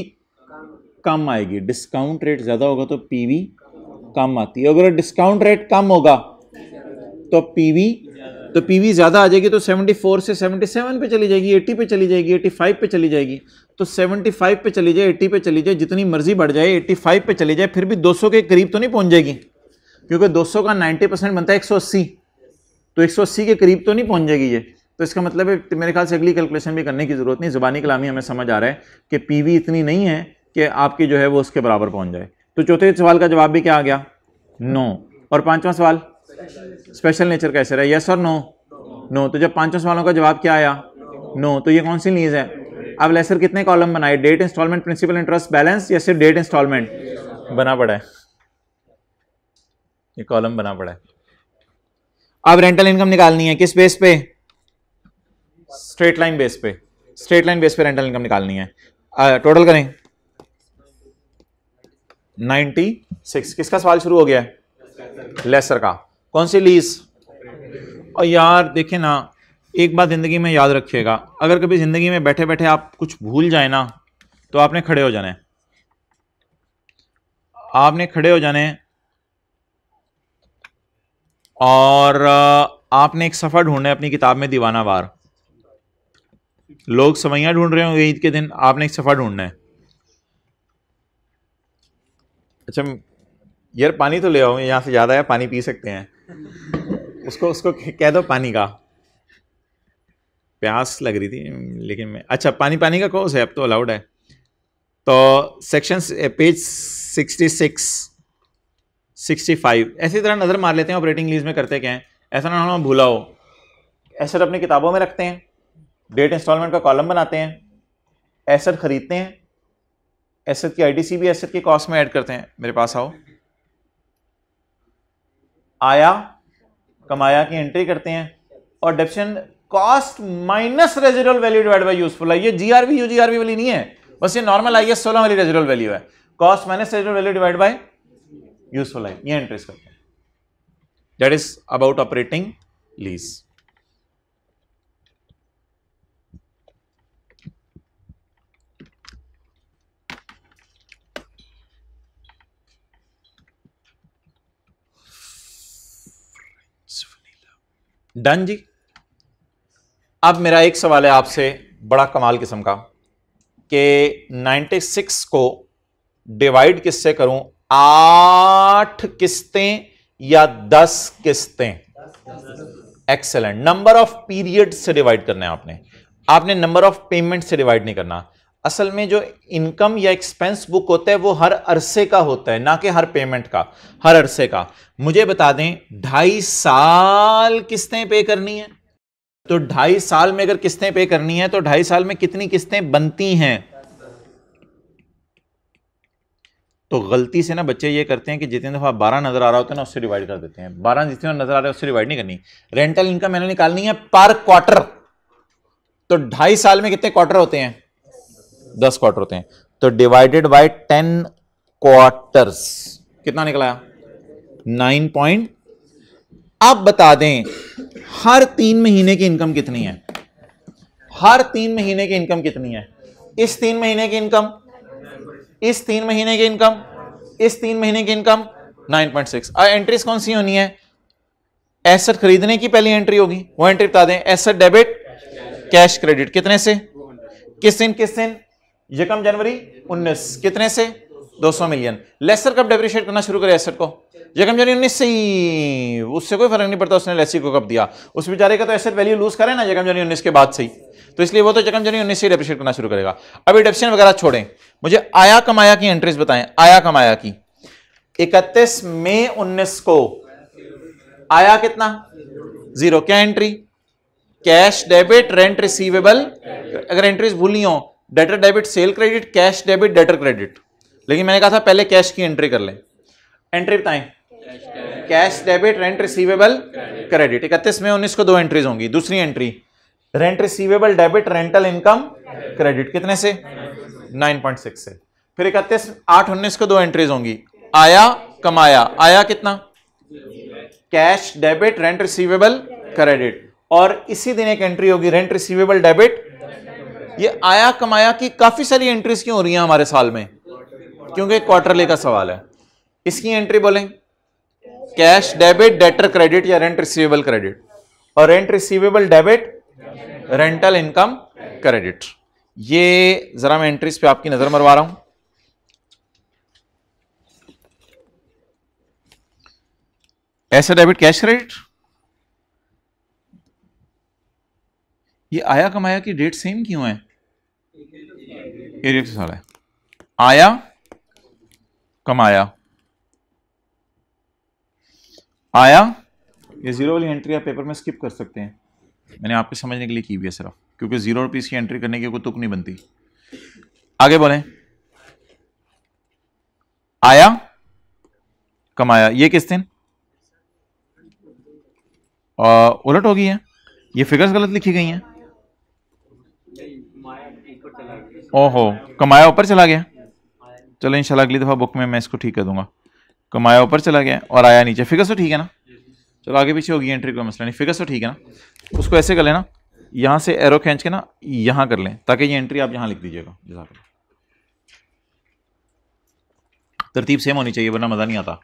कम आएगी डिस्काउंट रेट ज़्यादा होगा तो पीवी कम आती है अगर डिस्काउंट रेट कम होगा तो पीवी तो पीवी ज़्यादा आ जाएगी तो 74 से 77 पे चली जाएगी 80 पे चली जाएगी 85 पे चली जाएगी तो 75 पे चली जाए 80 पे चली जाए जितनी मर्जी बढ़ जाए 85 पे चली जाए फिर भी 200 के करीब तो नहीं पहुंच जाएगी क्योंकि 200 का 90 परसेंट बनता है 180 तो 180 के करीब तो नहीं पहुंच जाएगी ये तो इसका मतलब है मेरे ख्याल से अगली कैलकुलेशन भी करने की ज़रूरत नहीं ज़बानी कलामी हमें समझ आ रहा है कि पी इतनी नहीं है कि आपकी जो है वो उसके बराबर पहुँच जाए तो चौथे सवाल का जवाब भी क्या आ गया नो और पाँचवा सवाल स्पेशल नेचर कैसे रहा है यस और नो नो तो जब पाँचों सवालों का जवाब क्या आया नो तो ये कौन सी नीज़ है अब लेसर कितने कॉलम बनाए date installment principal interest balance या सिर्फ डेट इंस्टॉलमेंट बना पड़ा है ये कॉलम बना पड़ा है अब रेंटल इनकम निकालनी है किस बेस पे स्ट्रेट लाइन बेस पे स्ट्रेट लाइन बेस पे रेंटल इनकम निकालनी है टोटल करें 96 किसका सवाल शुरू हो गया है लेसर का कौन सी लीज और यार देखे ना एक बात ज़िंदगी में याद रखिएगा अगर कभी ज़िंदगी में बैठे बैठे आप कुछ भूल जाए ना तो आपने खड़े हो जाने आपने खड़े हो जाने और आपने एक सफ़र ढूंढना है अपनी किताब में दीवाना वार लोग सवैयाँ ढूंढ रहे होंगे ईद के दिन आपने एक सफ़र ढूंढना है अच्छा यार पानी तो ले आओ यहाँ से ज़्यादा है पानी पी सकते हैं उसको उसको कह दो पानी का प्यास लग रही थी लेकिन मैं अच्छा पानी पानी का कोर्स है अब तो अलाउड है तो section page sixty six sixty five ऐसी तरह नज़र मार लेते हैं ऑपरेटिंग लीज में करते क्या हैं ऐसा ना हम भूला हो एसेट अपनी किताबों में रखते हैं डेट इंस्टॉलमेंट का कॉलम बनाते हैं एसेट ख़रीदते हैं एसेट की आईटीसी भी एसेट की कॉस्ट में ऐड करते हैं मेरे पास आओ आया कमाया की एंट्री करते हैं और depreciation cost minus residual value divide by useful है ये जीआरवी यूजीआरवी वाली नहीं है बस ये नॉर्मल आई एस सोलह वाली रेजिडल वैल्यू है cost minus residual value divide by useful life ये इंटरेस्ट करते हैं that is about operating lease done जी अब मेरा एक सवाल है आपसे बड़ा कमाल किस्म का कि 96 को डिवाइड किससे करूं आठ किस्तें या दस किस्तें एक्सेलेंट नंबर ऑफ पीरियड से डिवाइड करना है आपने आपने नंबर ऑफ पेमेंट से डिवाइड नहीं करना असल में जो इनकम या एक्सपेंस बुक होता है वो हर अरसे का होता है ना कि हर पेमेंट का हर अरसे का मुझे बता दें ढाई साल किस्तें पे करनी है तो ढाई साल में अगर किस्तें पे करनी है तो ढाई साल में कितनी किस्तें बनती हैं तो गलती से ना बच्चे ये करते हैं कि जितने दफ़ा बारह नज़र आ रहा होता है ना उससे डिवाइड कर देते हैं बारह जितने नज़र आ रहा है उससे डिवाइड नहीं करनी रेंटल इनकम मैंने निकालनी है पर क्वार्टर तो ढाई साल में कितने क्वार्टर होते हैं दस क्वार्टर होते हैं तो डिवाइडेड बाई टेन क्वार्टर्स कितना निकलाया नाइन पॉइंट आप बता दें हर तीन महीने की इनकम कितनी है हर तीन महीने की इनकम कितनी है इस तीन महीने की इनकम इस तीन महीने की इनकम इस तीन महीने की इनकम 9.6 पॉइंट सिक्स एंट्रीज कौन सी होनी है एसेट खरीदने की पहली एंट्री होगी वो एंट्री बता दें एसेट डेबिट कैश क्रेडिट कितने से किस दिन किस दिन यकम जनवरी 19 कितने से 200 मिलियन लेसर कब डेप्रिशिएट करना शुरू करे एसेट को यकम जनवरी उन्नीस से ही उससे कोई फर्क नहीं पड़ता उसने लेसी को कब दिया उस बेचारे का तो ऐसे वैल्यू लूज करें ना यकम जनवरी उन्नीस के बाद से ही तो इसलिए वो तो यकम जनवरी उन्नीस से डेप्रिशिएट करना शुरू करेगा अभी डेप्शन वगैरह छोड़ें मुझे आया कमाया की एंट्रीज बताएं आया कमाया की इकतीस मई उन्नीस को आया कितना जीरो क्या entry cash debit rent receivable अगर एंट्रीज भूली हो debtor debit sale credit cash debit debtor credit लेकिन मैंने कहा था पहले कैश की एंट्री कर लें एंट्री बताएं cash debit rent receivable credit इकतीस में उन्नीस को दो एंट्रीज होंगी दूसरी entry rent receivable debit rental income credit कितने से 9.6 से फिर इकतीस आठ उन्नीस को दो एंट्रीज होंगी आया कमाया आया कितना cash debit rent receivable credit और इसी दिन एक एंट्री होगी रेंट रिसीवेबल डेबिट ये आया कमाया की काफी सारी एंट्रीज क्यों हो रही हैं हमारे साल में क्योंकि क्वार्टरली का सवाल है इसकी एंट्री बोलेंगे कैश डेबिट डेटर क्रेडिट या रेंट रिसीवेबल क्रेडिट और rent receivable debit rental income credit ये जरा मैं एंट्रीज पे आपकी नजर मरवा रहा हूं ऐसे डेबिट कैश क्रेडिट ये आया कमाया की डेट सेम क्यों है ये डेट है आया कमाया आया ये जीरो वाली एंट्री आप पेपर में स्किप कर सकते हैं मैंने आपके समझने के लिए की भी है सिर्फ क्योंकि जीरो रुपीज़ की एंट्री करने की कोई तुक नहीं बनती आगे बोले आया कमाया ये किस दिन उलट हो गई है ये फिगर्स गलत लिखी गई हैं ओहो कमाया ऊपर चला गया चलो इंशाल्लाह अगली दफ़ा बुक में मैं इसको ठीक कर दूंगा कमाया तो ऊपर चला गया और आया नीचे फिगर्स तो ठीक है ना चलो आगे पीछे होगी एंट्री कोई मसला नहीं फिगर्स तो ठीक है ना उसको ऐसे कर लेना यहाँ से एरो खींच के ना यहाँ कर लें ताकि ये एंट्री आप यहाँ लिख दीजिएगा जजाक तरतीब सेम होनी चाहिए वरना मज़ा नहीं आता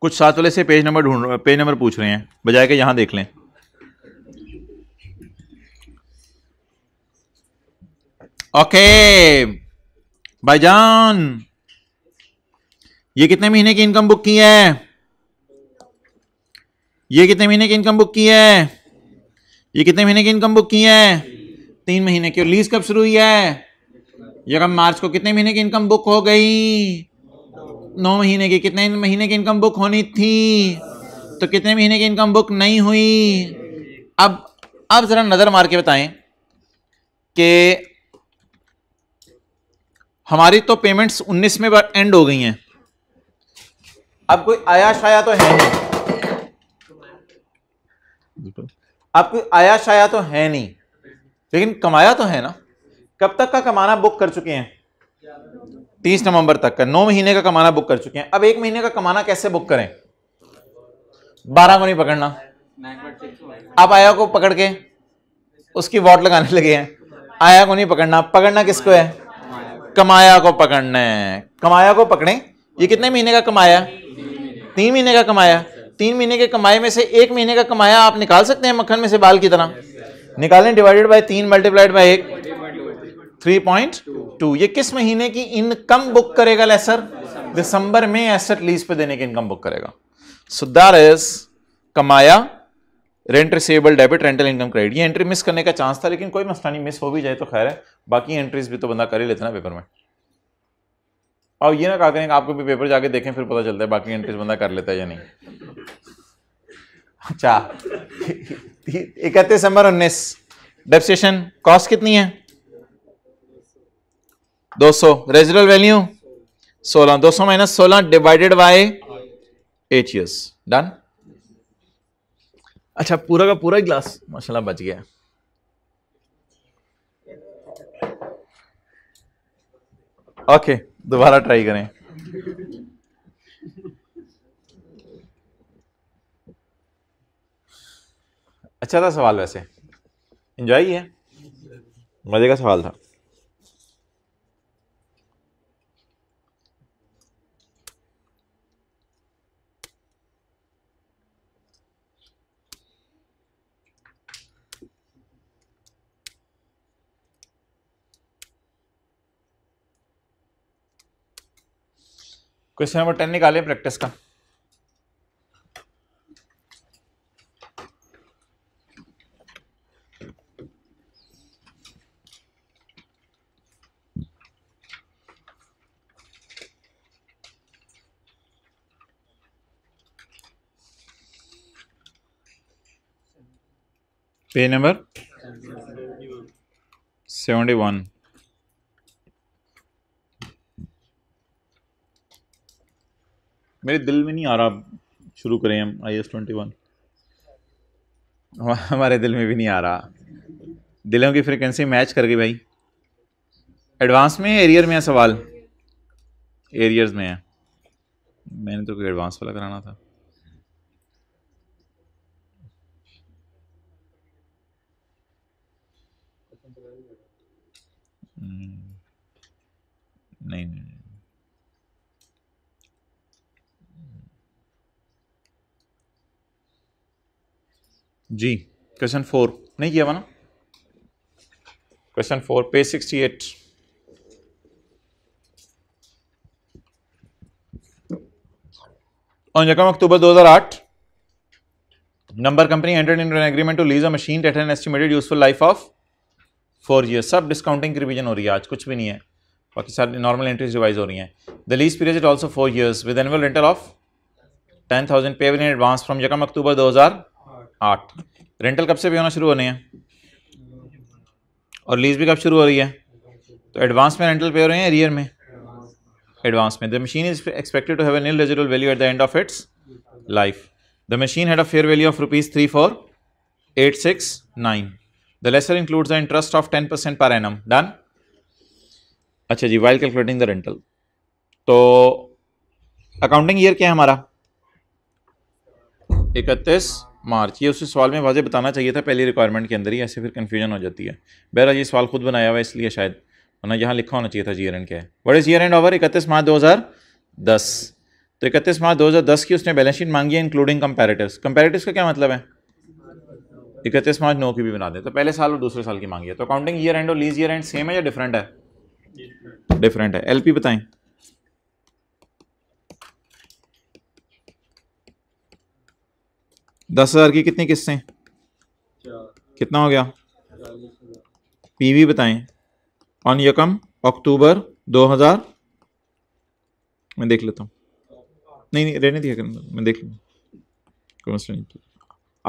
कुछ साथ वाले से पेज नंबर ढूंढ पेज नंबर पूछ रहे हैं बजाय के यहाँ देख लें ओके भाईजान ये कितने महीने की इनकम बुक की है ये कितने महीने की इनकम बुक की है ये कितने महीने की इनकम बुक की है तीन महीने की लीज कब शुरू हुई है कब मार्च को कितने महीने की इनकम बुक हो गई नौ महीने की कितने महीने की इनकम बुक होनी थी तो कितने महीने की इनकम बुक नहीं हुई अब अब ज़रा नज़र मार के बताएं कि हमारी तो पेमेंट्स 19 में एंड हो गई हैं अब कोई आया शाया तो है नहीं अब कोई आया शाया तो है नहीं लेकिन कमाया तो है ना कब तक का कमाना बुक कर चुके हैं तीस नवंबर तक का नौ महीने का कमाना बुक कर चुके हैं अब एक महीने का कमाना कैसे बुक करें बारह को नहीं पकड़ना आप आया को पकड़ के उसकी वॉट लगाने लगे हैं आया को नहीं पकड़ना पकड़ना किसको है कमाया को पकड़ने कमाया को पकड़े ये कितने महीने का कमाया तीन महीने का कमाया तीन महीने के कमाई में से एक महीने का कमाया आप निकाल सकते हैं मक्खन में से बाल की तरह निकालें डिवाइडेड बाय तीन मल्टीप्लाइड बाय एक थ्री पॉइंट टू ये किस महीने की इनकम बुक करेगा लेसर दिसंबर में एसेट लीज पे देने की इनकम बुक करेगा सो दैट इज कमाया rent receivable debit rental income credit ये एंट्री मिस करने का चांस था लेकिन कोई मसला नहीं मिस हो भी जाए तो खैर है बाकी एंट्रीज भी तो बंदा कर ही लेता ना पेपर में और ये ना कहा करें आपको भी पेपर जाके देखें फिर पता चलता है बाकी एंट्रीज बंदा कर लेता है या नहीं अच्छा इकतीस नंबर उन्नीस डेप्सेशन कॉस्ट कितनी है 200 residual value 16 200 minus 16 divided by H years done अच्छा पूरा का पूरा गिलास माशाल्लाह बच गया ओके दोबारा ट्राई करें अच्छा था सवाल वैसे एंजॉय है मज़े का सवाल था क्वेश्चन नंबर टेन निकाले प्रैक्टिस का पेज नंबर सेवेंटी वन मेरे दिल में नहीं आ रहा शुरू करें हम आई एस ट्वेंटी वन हमारे दिल में भी नहीं आ रहा दिलों की फ्रिक्वेंसी मैच कर गई भाई एडवांस में है एरियर में है सवाल एरियर्स में है मैंने तो कोई एडवांस वाला कराना था हम्म। नहीं नहीं जी क्वेश्चन फोर नहीं किया ना question four page sixty eight अक्टूबर दो हजार 2008, number company entered in an agreement to lease a machine at an estimated useful life of four year सब डिस्काउंटिंग की रिविजन हो रही है आज कुछ भी नहीं है बाकी सारी नॉर्मल एंट्रीज रिवाइज हो रही हैं the lease period it also four years with annual rental of ten thousand payable in advance from यकम अक्टूबर दो हज़ार आठ रेंटल कब से भी होना शुरू होने हैं और लीज भी कब शुरू हो रही है तो एडवांस में रेंटल पे हो रहे हैं एरियर में एडवांस में the machine is expected to have an eligible value at the end of its life the machine had a fair value of rupees three four eight six nine the lessor includes the interest of ten percent per annum done अच्छा जी while calculating the rental तो accounting year क्या है हमारा इकतीस मार्च ये उसे सवाल में वाजे बताना चाहिए था पहली रिक्वायरमेंट के अंदर ही ऐसे फिर कन्फ्यूजन हो जाती है बहरा ये सवाल खुद बनाया हुआ है इसलिए शायद वरना यहाँ लिखा होना चाहिए था जी एंड क्या है what is year end over इकतीस मार्च दो हज़ार दस तो इकतीस मार्च दो हज़ार दस की उसने बैलेंस शीट मांगी है इंक्लूडिंग कंपेरेटिव कंपेरेटिव का क्या मतलब है इकतीस मार्च नौ की भी बना दें तो पहले साल और दूसरे साल की मांगी है तो अकाउंटिंग ईयर एंड और लीज ईयर एंड सेम है या डिफरेंट है डिफरेंट है एल बताएं दस हज़ार की कितनी किस्तें कितना हो गया पीवी बताएं ऑन यकम अक्टूबर 2000 मैं देख लेता हूँ नहीं नहीं रहने दिया मैं देख लूँगा कोई मसला नहीं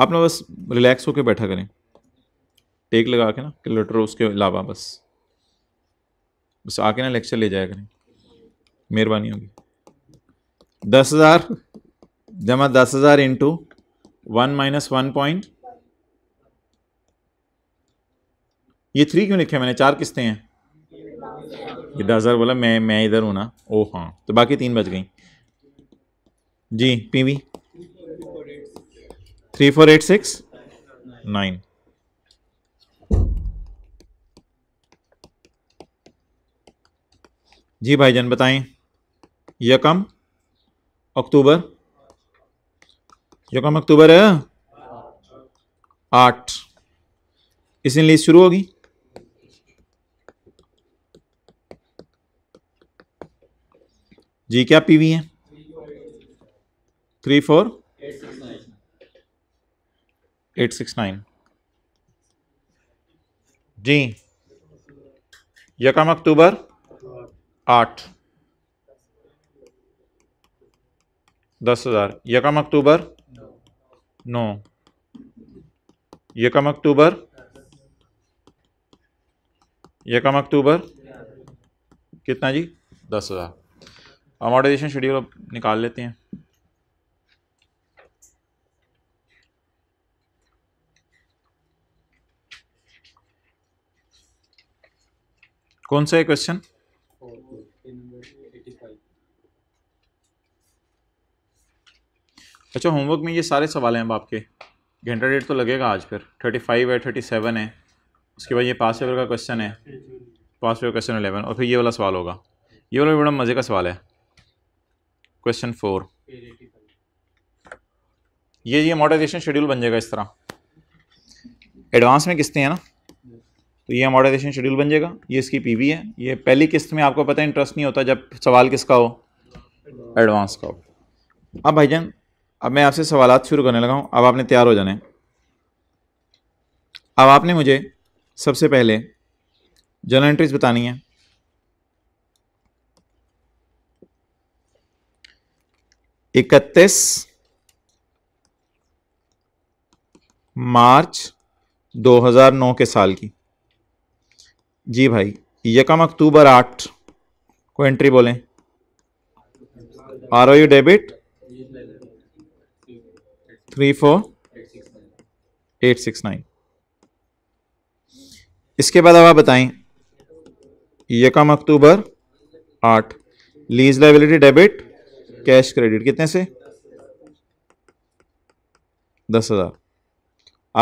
आप ना बस रिलैक्स होकर बैठा करें टेक लगा के ना किलोटर उसके अलावा बस बस आके ना लेक्चर ले जाया करें मेहरबानी होगी दस हज़ार जमा दस हज़ार into one minus one point ये थ्री क्यों लिखे मैंने चार किस्तें हैं ये दस हज़ार बोला मैं मैं इधर हूँ ना ओ हाँ तो बाकी तीन बज गई जी PV three four eight six nine जी भाईजान बताएं यकम अक्टूबर कम अक्टूबर है आठ इस लिस्ट शुरू होगी जी क्या पीवी है three four eight six nine जी यकम अक्टूबर आठ दस हज़ार यकम अक्टूबर कम अक्टूबर October? यकम अक्टूबर कितना जी दस हज़ार अमोडाइजेशन शेड्यूल अब निकाल लेते हैं कौन सा है क्वेश्चन अच्छा होमवर्क में ये सारे सवाल हैं अब आपके घंटा डेट तो लगेगा आज फिर थर्टी फाइव है थर्टी सेवन है उसके बाद ये पास पेपर का क्वेश्चन है पास पेपर क्वेश्चन अलेवन और फिर ये वाला सवाल होगा ये वाला बड़ा मज़े का सवाल है क्वेश्चन फोर ये ये मॉडर्नाइजेशन शेड्यूल बन जाएगा इस तरह एडवांस में किस्तें हैं ना तो ये मॉडर्नाइजेशन शेड्यूल बन जाएगा ये इसकी पी है ये पहली किस्त में आपको पता है इंटरेस्ट नहीं होता जब सवाल किसका हो एडवांस का हो अब भाईजान अब मैं आपसे सवाल शुरू करने लगा हूँ अब आपने तैयार हो जाने अब आपने मुझे सबसे पहले जर्नल एंट्रीज बतानी है इकतीस मार्च 2009 के साल की जी भाई यकम अक्टूबर आठ को एंट्री बोलें R O U debit three four eight six nine इसके बाद अब आप बताएं यकम अक्टूबर आठ lease liability debit cash credit कितने से दस हजार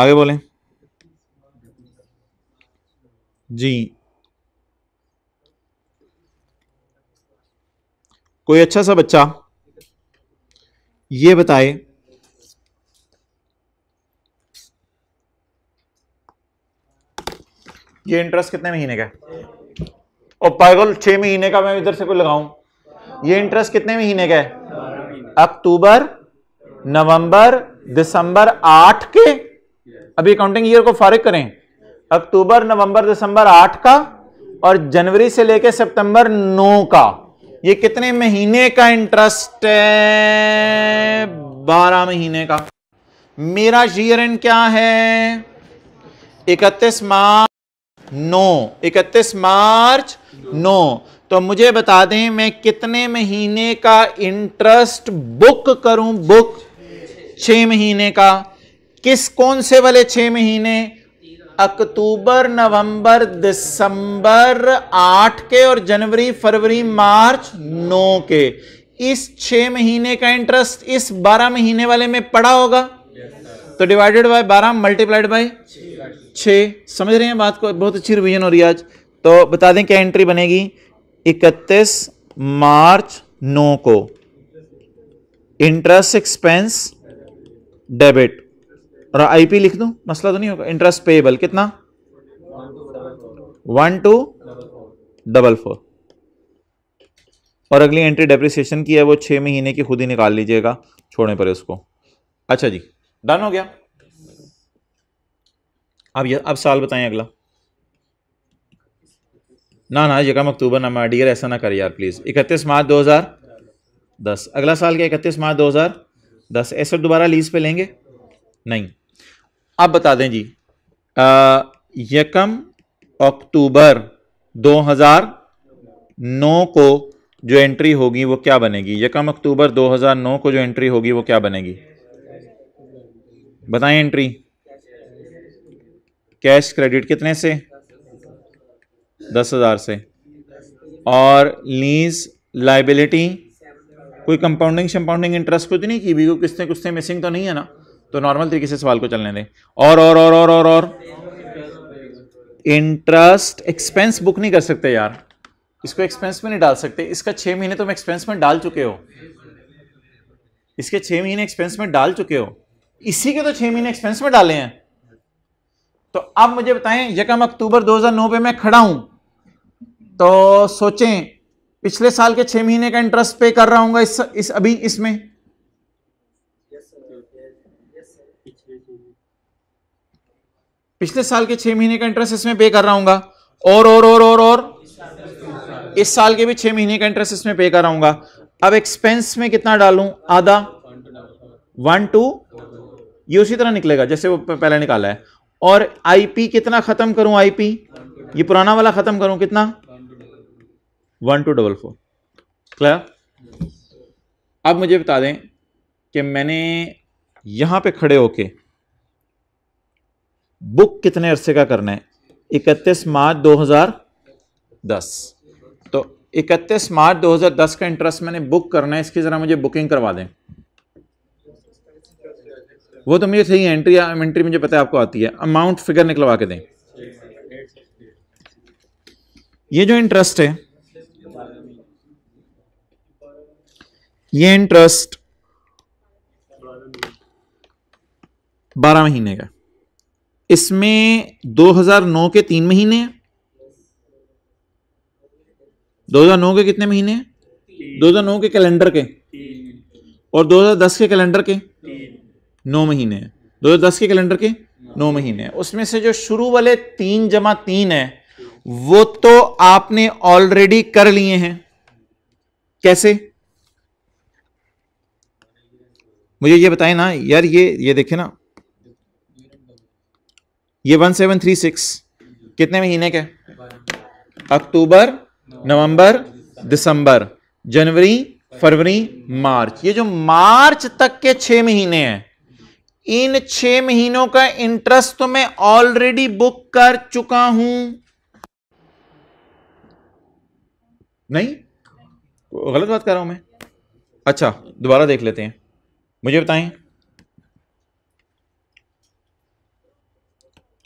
आगे बोलें जी कोई अच्छा सा बच्चा ये बताए ये इंटरेस्ट कितने महीने का और पागल छह महीने का मैं इधर से कोई लगाऊं ये इंटरेस्ट कितने महीने का है अक्टूबर नवंबर दिसंबर आठ के अभी अकाउंटिंग ईयर को फारिग करें अक्टूबर नवंबर दिसंबर आठ का और जनवरी से लेकर सितंबर नौ का ये कितने महीने का इंटरेस्ट है बारह महीने का मेरा ईयर क्या है इकतीस मार्च नौ इकतीस मार्च नौ तो मुझे बता दें मैं कितने महीने का इंटरेस्ट बुक करूं बुक छ महीने का किस कौन से वाले छ महीने अक्टूबर नवंबर दिसंबर आठ के और जनवरी फरवरी मार्च नौ के इस छ महीने का इंटरेस्ट इस बारह महीने वाले में पड़ा होगा तो डिवाइडेड बाय बारह मल्टीप्लाइड बाय छः समझ रहे हैं बात को बहुत अच्छी रिविजन हो रही है आज तो बता दें क्या एंट्री बनेगी इकतीस मार्च नौ को इंटरेस्ट एक्सपेंस डेबिट और आईपी लिख दूं मसला तो नहीं होगा इंटरेस्ट पेबल कितना वन टू डबल फोर और अगली एंट्री डेप्रिसिएशन की है वो छः महीने की खुद ही निकाल लीजिएगा छोड़ने पर उसको अच्छा जी डन हो गया अब ये अब साल बताएं अगला ना ना अक्टूबर ना मैं डियर ऐसा ना कर यार प्लीज़ इकतीस मार्च दो हज़ार दस अगला साल क्या इकतीस मार्च दो हज़ार दस ऐसे दोबारा लीज पे लेंगे नहीं अब बता दें जी यकम अक्टूबर 2009 को जो एंट्री होगी वो क्या बनेगी यकम अक्टूबर 2009 को जो एंट्री होगी वो क्या बनेगी बताएं एंट्री कैश क्रेडिट कितने से दस हज़ार से और लीज लाइबिलिटी कोई कंपाउंडिंग शम्पाउंडिंग इंटरेस्ट कुछ नहीं की भी को किस्तें कुछ मिसिंग तो नहीं है ना तो नॉर्मल तरीके से सवाल को चलने दें और और और और और और इंटरेस्ट एक्सपेंस बुक नहीं कर सकते यार इसको एक्सपेंस में नहीं डाल सकते इसका छः महीने तुम तो एक्सपेंस में डाल चुके हो इसके छः महीने एक्सपेंस में डाल चुके हो इसी के तो छः महीने एक्सपेंस में डाले हैं तो अब मुझे बताएं यकम अक्टूबर 2009 पे मैं खड़ा हूं तो सोचें पिछले साल के छह महीने का इंटरेस्ट पे कर रहा हूं इस, इस अभी इसमें पिछले साल के छह महीने का इंटरेस्ट इसमें पे कर रहा हूंगा और और और और और इस साल के भी छह महीने का इंटरेस्ट इसमें पे कर रहा हूंगा अब एक्सपेंस में कितना डालू आधा वन टू ये उसी तरह निकलेगा जैसे वो पहले निकाला है और आईपी कितना खत्म करूं आईपी ये पुराना वाला खत्म करूं कितना one two double four clear अब मुझे बता दें कि मैंने यहां पे खड़े होके बुक कितने अरसे का करना है इकतीस मार्च 2010 तो इकतीस मार्च 2010 का इंटरेस्ट मैंने बुक करना है इसकी ज़रा मुझे बुकिंग करवा दें वो तो मुझे सही एंट्री एंट्री मुझे पता है आपको आती है अमाउंट फिगर निकलवा के दें ये जो इंटरेस्ट है ये इंटरेस्ट बारह महीने का इसमें 2009 के तीन महीने हैं 2009 के कितने महीने हैं 2009 के कैलेंडर के और 2010 के कैलेंडर के नौ महीने हैं दो हज़ार दस के कैलेंडर के नौ महीने हैं उसमें से जो शुरू वाले तीन जमा तीन है वो तो आपने ऑलरेडी कर लिए हैं कैसे मुझे ये बताए ना यार ये ये देखे ना ये वन सेवन थ्री सिक्स कितने महीने के अक्टूबर नवंबर दिसंबर जनवरी फरवरी मार्च ये जो मार्च तक के छह महीने हैं इन छह महीनों का इंटरेस्ट तो मैं ऑलरेडी बुक कर चुका हूं नहीं गलत बात कर रहा हूं मैं अच्छा दोबारा देख लेते हैं मुझे बताएं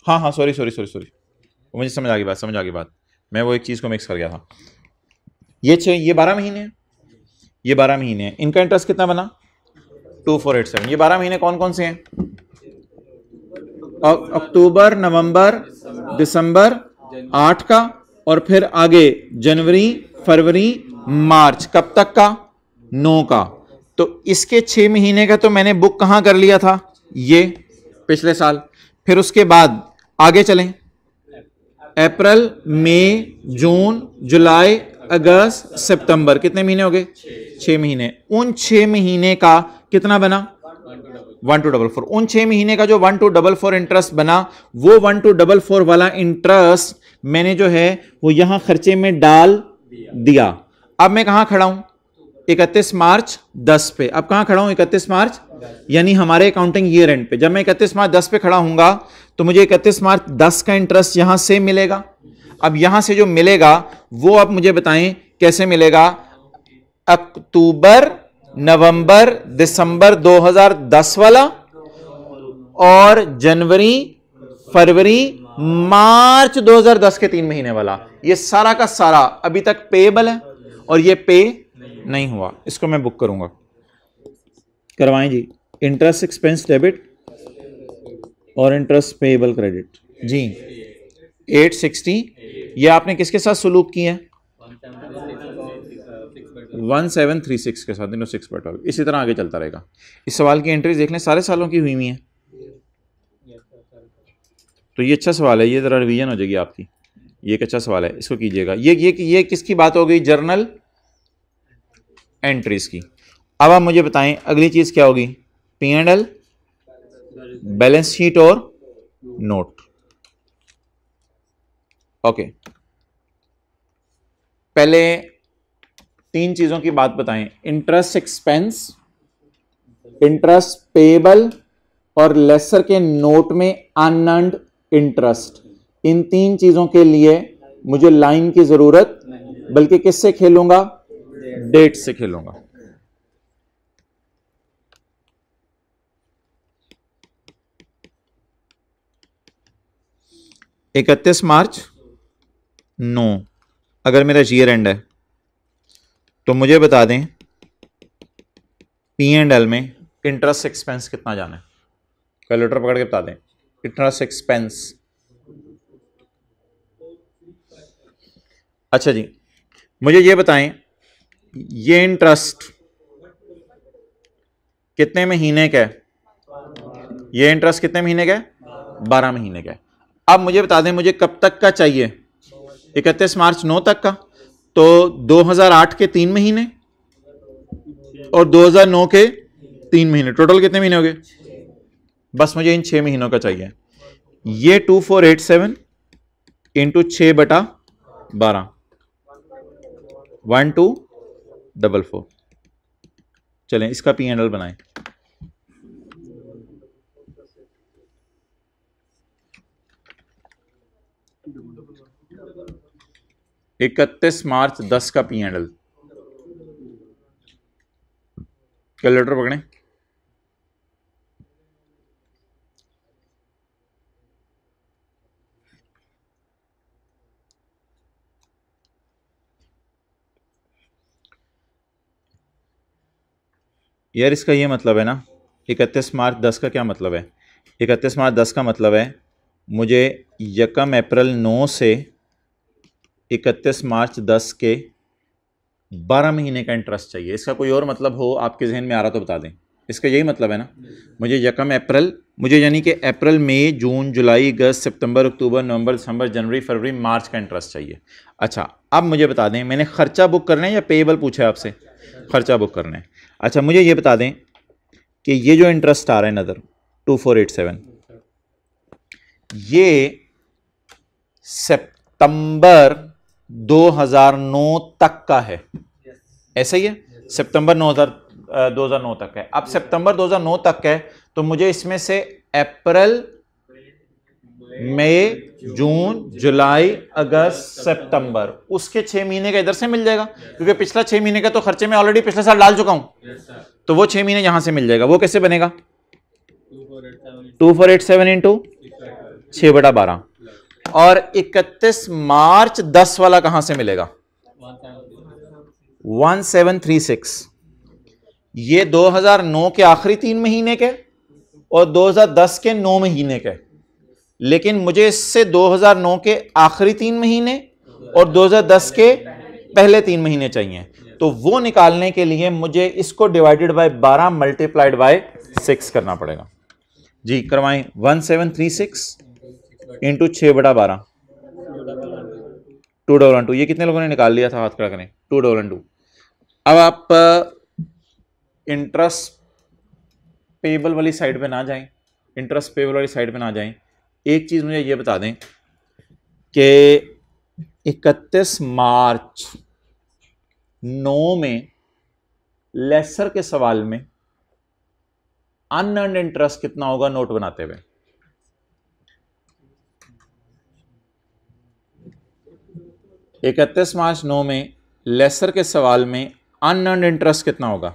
हाँ हाँ सॉरी सॉरी सॉरी सॉरी मुझे समझ आ गई बात समझ आ गई बात मैं वो एक चीज़ को मिक्स कर गया था ये छह ये बारह महीने ये बारह महीने इनका इंटरेस्ट कितना बना टू फोर एट सेवन ये बारह महीने कौन कौन से हैं अक्टूबर नवंबर दिसंबर आठ का और फिर आगे जनवरी फरवरी मार्च कब तक का नौ का तो इसके छह महीने का तो मैंने बुक कहां कर लिया था ये पिछले साल फिर उसके बाद आगे चलें अप्रैल मई जून जुलाई अगस्त सितंबर कितने महीने हो गए छह महीने उन छह महीने का कितना बना वन टू डबल फोर उन छह महीने का जो one two double four interest बना वो वन टू डबल फोर वाला इंटरेस्ट मैंने जो है वो यहां खर्चे में डाल दिया अब मैं कहां खड़ा हूं इकतीस मार्च दस पे अब कहां खड़ा हूं इकतीस मार्च यानी हमारे अकाउंटिंग ईयर एंड पे जब मैं इकतीस मार्च दस पे खड़ा हूंगा तो मुझे इकतीस मार्च दस का इंटरेस्ट यहां से मिलेगा अब यहां से जो मिलेगा वो अब मुझे बताएं कैसे मिलेगा अक्टूबर नवंबर दिसंबर 2010 वाला और जनवरी फरवरी मार्च 2010 के तीन महीने वाला ये सारा का सारा अभी तक पेबल है और ये पे नहीं हुआ इसको मैं बुक करूंगा करवाएं जी इंटरेस्ट एक्सपेंस डेबिट और इंटरेस्ट पेएबल क्रेडिट जी 860 ये आपने किसके साथ सुलूक किए हैं वन सेवन थ्री सिक्स के साथ तीनों सिक्स पर ट्वेल्व इसी तरह आगे चलता रहेगा इस सवाल की एंट्रीज देख लें सारे सालों की हुई हुई हैं तो ये अच्छा सवाल है ये ज़रा रिवीजन हो जाएगी आपकी ये एक अच्छा सवाल है इसको कीजिएगा ये ये ये किसकी बात हो गई जर्नल एंट्रीज की अब आप मुझे बताएं अगली चीज़ क्या होगी P and L balance sheet और नोट ओके पहले तीन चीजों की बात बताएं इंटरेस्ट एक्सपेंस इंटरेस्ट पेबल और लेसर के नोट में अनर्ड इंटरेस्ट इन तीन चीजों के लिए मुझे लाइन की जरूरत बल्कि किससे खेलूंगा डेट से खेलूंगा इकतीस मार्च नो अगर मेरा जीयर एंड है तो मुझे बता दें पी एंड एल में इंटरेस्ट एक्सपेंस कितना जाना है कैलकुलेटर पकड़ के बता दें इंटरेस्ट एक्सपेंस अच्छा जी मुझे ये बताएं ये इंटरेस्ट कितने महीने का है ये इंटरेस्ट कितने महीने का है बारह महीने का है अब मुझे बता दें मुझे कब तक का चाहिए इकतीस मार्च नौ तक का तो 2008 के तीन महीने और 2009 के तीन महीने टोटल कितने महीने हो गए बस मुझे इन छह महीनों का चाहिए ये 2487 फोर एट सेवन इंटू छ बटा बारह वन टू डबल फोर चलें इसका पी एंड एल बनाएं इकतीस मार्च दस का पी एंड एल लेटर पकड़े यार इसका ये मतलब है ना इकतीस मार्च दस का क्या मतलब है इकतीस मार्च दस का मतलब है मुझे यकम अप्रैल नौ से इकतीस मार्च दस के बारह महीने का इंटरेस्ट चाहिए इसका कोई और मतलब हो आपके जहन में आ रहा तो बता दें इसका यही मतलब है ना मुझे यकम अप्रैल मुझे यानी कि अप्रैल मई जून जुलाई अगस्त सितंबर अक्टूबर नवंबर दिसंबर जनवरी फरवरी मार्च का इंटरेस्ट चाहिए अच्छा अब मुझे बता दें मैंने ख़र्चा बुक करना है या पेएबल पूछा है आपसे ख़र्चा बुक करना है अच्छा मुझे ये बता दें कि ये जो इंटरेस्ट आ रहा है नज़र टू फोर एट सेवन ये सितंबर 2009 तक का है ऐसा ही है सितंबर 2000 2009 तक है अब सितंबर 2009 तक है तो मुझे इसमें से अप्रैल मई जून जुलाई अगस्त सितंबर उसके छह महीने का इधर से मिल जाएगा क्योंकि पिछला छह महीने का तो खर्चे में ऑलरेडी पिछले साल डाल चुका हूं तो वो छह महीने यहां से मिल जाएगा वो कैसे बनेगा two four eight seven into छ बटा बारह और 31 मार्च 10 वाला कहां से मिलेगा 1736 ये 2009 के आखिरी तीन महीने के और 2010 के नौ महीने के लेकिन मुझे इससे 2009 के आखिरी तीन महीने और 2010 के पहले तीन महीने चाहिए तो वो निकालने के लिए मुझे इसको डिवाइडेड बाय 12 मल्टीप्लाइड बाय 6 करना पड़ेगा जी करवाएं 1736 इंटू छः बटा बारह टू डबल टू ये कितने लोगों ने निकाल लिया था हाथ खड़ा करें टू डबल टू अब आप इंटरेस्ट uh, पेबल वाली साइड पे ना जाएं इंटरेस्ट पेबल वाली साइड पे ना जाएं एक चीज़ मुझे ये बता दें कि 31 मार्च नौ में लेसर के सवाल में अनअर्न इंटरेस्ट कितना होगा नोट बनाते हुए इकतीस मार्च नौ में लेसर के सवाल में अनअर्न इंटरेस्ट कितना होगा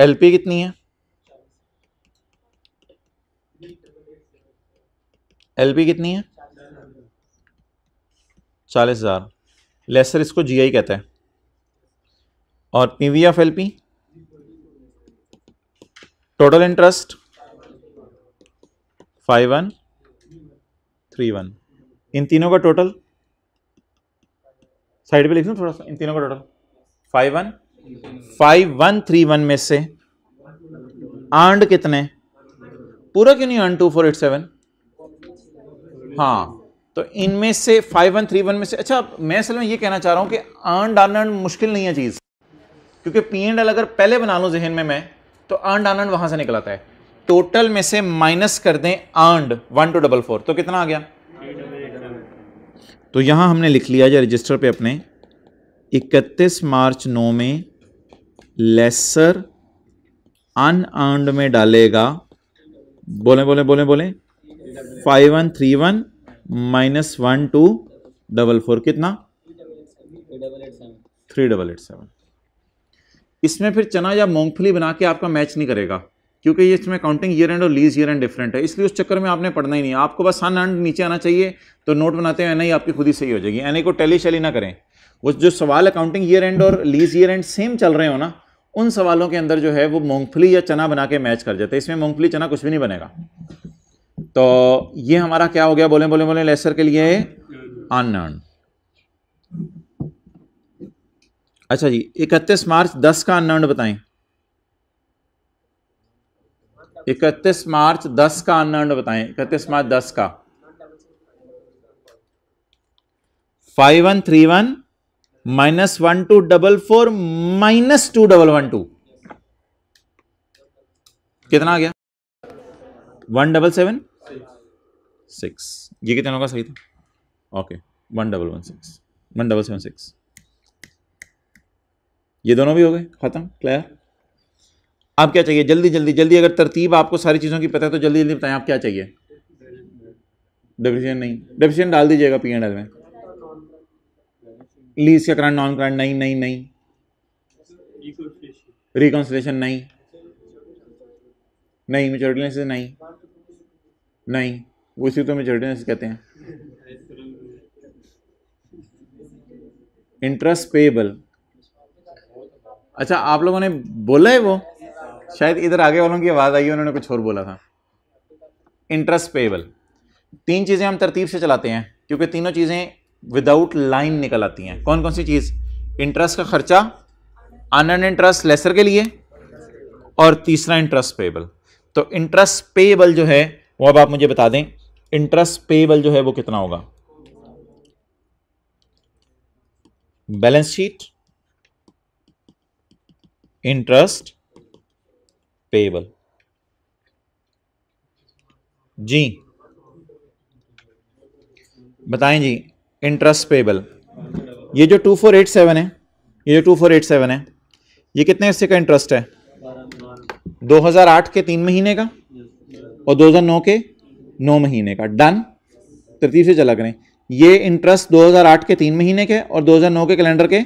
एलपी कितनी है एलपी कितनी है चालीस हज़ार लेसर इसको जीआई कहते हैं और P V F L P total interest five one three one इन तीनों का टोटल साइड पे लिख दूँ थोड़ा सा इन तीनों का total five one five one three one में से आंड कितने पूरा क्यों नहीं आंड टू फोर एट सेवन हाँ तो इनमें से फाइव वन थ्री वन में से अच्छा मैं असल में ये कहना चाह रहा हूँ कि आंड अनअर्न मुश्किल नहीं है चीज़ क्योंकि पी एंड एल अगर पहले बना लूँ जहन में मैं तो अर्ड अनर्ड वहाँ से निकल आता है टोटल में से माइनस कर दें अर्ड वन टू डबल फोर तो कितना आ गया तो यहाँ हमने लिख लिया जो रजिस्टर पे अपने 31 मार्च 9 में लेसर अनअर्ड में डालेगा बोले बोले बोले बोले five one three one minus one two double four कितना थ्री डबल एट सेवन इसमें फिर चना या मूंगफली बना के आपका मैच नहीं करेगा क्योंकि ये इसमें काउंटिंग ईयर एंड और लीज ईयर एंड डिफरेंट है इसलिए उस चक्कर में आपने पढ़ना ही नहीं आपको बस सन एंड नीचे आना चाहिए तो नोट बनाते हैं एन आपकी खुद ही सही हो जाएगी एन को टैली शैली ना करें वो जो सवाल अकाउंटिंग ईयर एंड और लीज ईयर एंड सेम चल रहे हो ना उन सवालों के अंदर जो है वो मूंगफली या चना बना के मैच कर जाते हैं इसमें मूंगफली चना कुछ भी नहीं बनेगा तो ये हमारा क्या हो गया बोले बोले बोले लेसर के लिए अनर्न अच्छा जी इकतीस मार्च दस का अनाउंड बताएं इकतीस मार्च दस का अनाउंड बताएं इकतीस मार्च दस का five one three one minus one two double four minus two double one two कितना आ गया वन डबल सेवन सिक्स ये कितना का सही था okay one double one six one double seven six ये दोनों भी हो गए ख़त्म क्लियर आप क्या चाहिए जल्दी जल्दी जल्दी अगर तरतीब आपको सारी चीज़ों की पता है तो जल्दी जल्दी बताएं आप क्या चाहिए डेफिशिएंट नहीं डेफिशिएंट डाल दीजिएगा पी एंड एल में लीज का करंट नॉन करंट नहीं नहीं नहीं रिकॉन्सलेशन नहीं नहीं मेचोरिटी से नहीं नहीं उसी तो मेचोरिटी कहते हैं इंटरेस्ट पेबल अच्छा आप लोगों ने बोला है वो शायद इधर आगे वालों की आवाज़ आई है उन्होंने कुछ और बोला था इंटरेस्ट पेबल तीन चीज़ें हम तरतीब से चलाते हैं क्योंकि तीनों चीज़ें विदाउट लाइन निकल आती हैं कौन कौन सी चीज़ इंटरेस्ट का खर्चा अन इंटरेस्ट लेसर के लिए और तीसरा इंटरेस्ट पेबल तो इंटरेस्ट पेबल जो है वो अब आप मुझे बता दें इंटरेस्ट पेबल जो है वो कितना होगा बैलेंस शीट इंटरेस्ट पेबल जी बताएं जी इंटरेस्ट पेबल ये जो टू फोर एट सेवन है ये जो टू फोर एट सेवन है ये कितने हिस्से का इंटरेस्ट है 2008 के तीन महीने का और 2009 के नौ महीने का डन तृतीय से चला करें ये इंटरेस्ट 2008 के तीन महीने के और 2009 के कैलेंडर के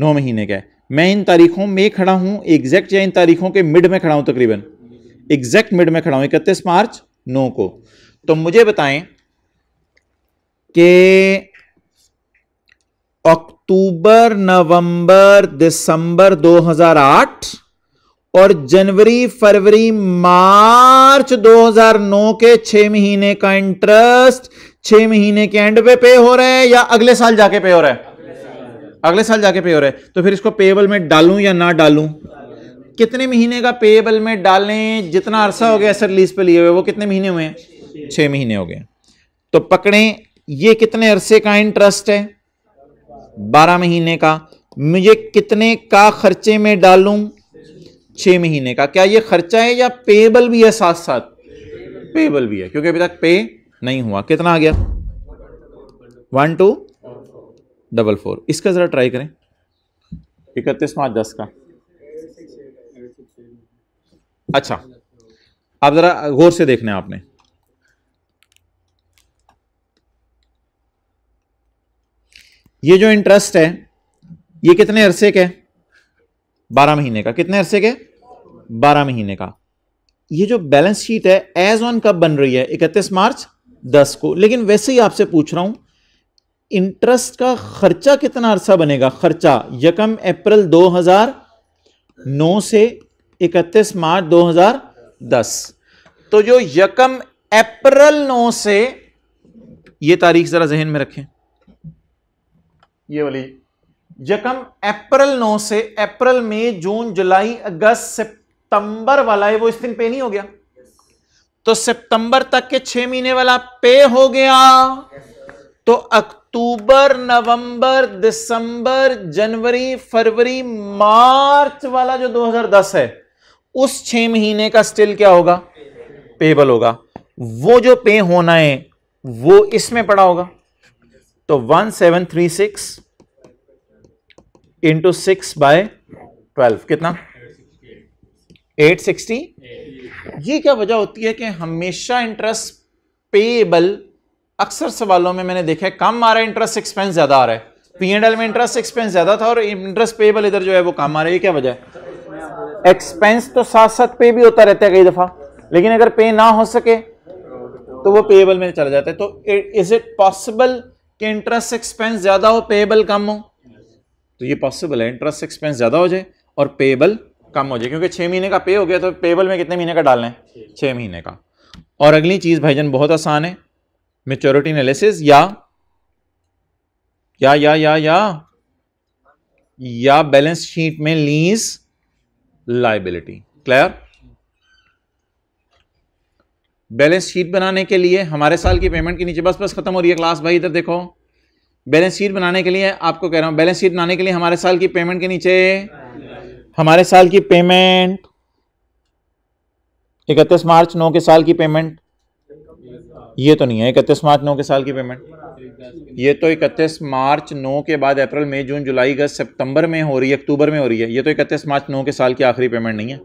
नौ महीने का है मैं इन तारीखों में खड़ा हूँ एग्जैक्ट या इन तारीखों के मिड में खड़ा हूँ तकरीबन एग्जैक्ट मिड में खड़ा हूँ इकतीस मार्च नौ को तो मुझे बताएं कि अक्टूबर नवंबर दिसंबर 2008 और जनवरी फरवरी मार्च 2009 के छह महीने का इंटरेस्ट छह महीने के एंड पे पे हो रहा है या अगले साल जाके पे हो रहा है अगले साल जाके पे हो रहा है तो फिर इसको पेएबल में डालूं या ना डालूं कितने महीने का पेएबल में डालें जितना अरसा हो गया सर लीज पे लिए हुए वो कितने महीने हुए हैं छः महीने हो गए तो पकड़ें ये कितने अरसे का इंटरेस्ट है बारह महीने का मुझे कितने का खर्चे में डालूं छः महीने का क्या ये खर्चा है या पेबल भी है साथ साथ पेबल भी है क्योंकि अभी तक पे नहीं हुआ कितना आ गया वन टू डबल फोर इसका ज़रा ट्राई करें इकतीस मार्च दस का अच्छा आप ज़रा गौर से देखने आपने ये जो इंटरेस्ट है ये कितने अरसे के बारह महीने का कितने अरसे के बारह महीने का ये जो बैलेंस शीट है एज ऑन कब बन रही है इकतीस मार्च दस को लेकिन वैसे ही आपसे पूछ रहा हूं इंटरेस्ट का खर्चा कितना अरसा बनेगा खर्चा यकम अप्रैल 2009 से 31 मार्च 2010 तो जो यकम अप्रैल 9 से ये तारीख जरा जहन में रखें ये वाली यकम अप्रैल 9 से अप्रैल में जून जुलाई अगस्त सितंबर वाला है वो इस दिन पे नहीं हो गया तो सितंबर तक के छह महीने वाला पे हो गया तो अक्टूबर अक्टूबर नवंबर दिसंबर जनवरी फरवरी मार्च वाला जो 2010 है उस छह महीने का स्टिल क्या होगा पेबल होगा वो जो पे होना है वो इसमें पड़ा होगा तो 1736 इंटू सिक्स बाय ट्वेल्व कितना 860 ये क्या वजह होती है कि हमेशा इंटरेस्ट पेबल अक्सर सवालों में मैंने देखा है कम आ रहा है इंटरेस्ट एक्सपेंस ज़्यादा आ रहा है पी एंड एल में इंटरेस्ट एक्सपेंस ज़्यादा था और इंटरेस्ट पेबल इधर जो है वो कम आ रहा है क्या वजह है एक्सपेंस तो साथ साथ पे भी होता रहता है कई दफ़ा लेकिन अगर पे ना हो सके तो वो पेएबल में चला जाता है तो इज इट पॉसिबल कि इंटरेस्ट एक्सपेंस ज़्यादा हो पेएबल कम हो तो ये पॉसिबल है इंटरेस्ट एक्सपेंस ज़्यादा हो जाए और पेएबल कम हो जाए क्योंकि छह महीने का पे हो गया तो पेएबल में कितने महीने का डालना है छह महीने का और अगली चीज़ भाईजान बहुत आसान है मेच्योरिटी एनालिसिस या या या या या या बैलेंस शीट में lease liability clear balance sheet बनाने के लिए हमारे साल की पेमेंट के नीचे बस बस खत्म हो रही है क्लास भाई इधर देखो बैलेंस शीट बनाने के लिए आपको कह रहा हूं बैलेंस शीट बनाने के लिए हमारे साल की पेमेंट के नीचे हमारे साल की पेमेंट इकतीस मार्च नौ के साल की पेमेंट ये तो नहीं है इकतीस मार्च नौ के साल की पेमेंट ये तो इकतीस मार्च नौ के बाद अप्रैल मई जून जुलाई अगस्त सितंबर में हो रही है अक्टूबर में हो रही है ये तो इकतीस मार्च नौ के साल की आखिरी पेमेंट नहीं है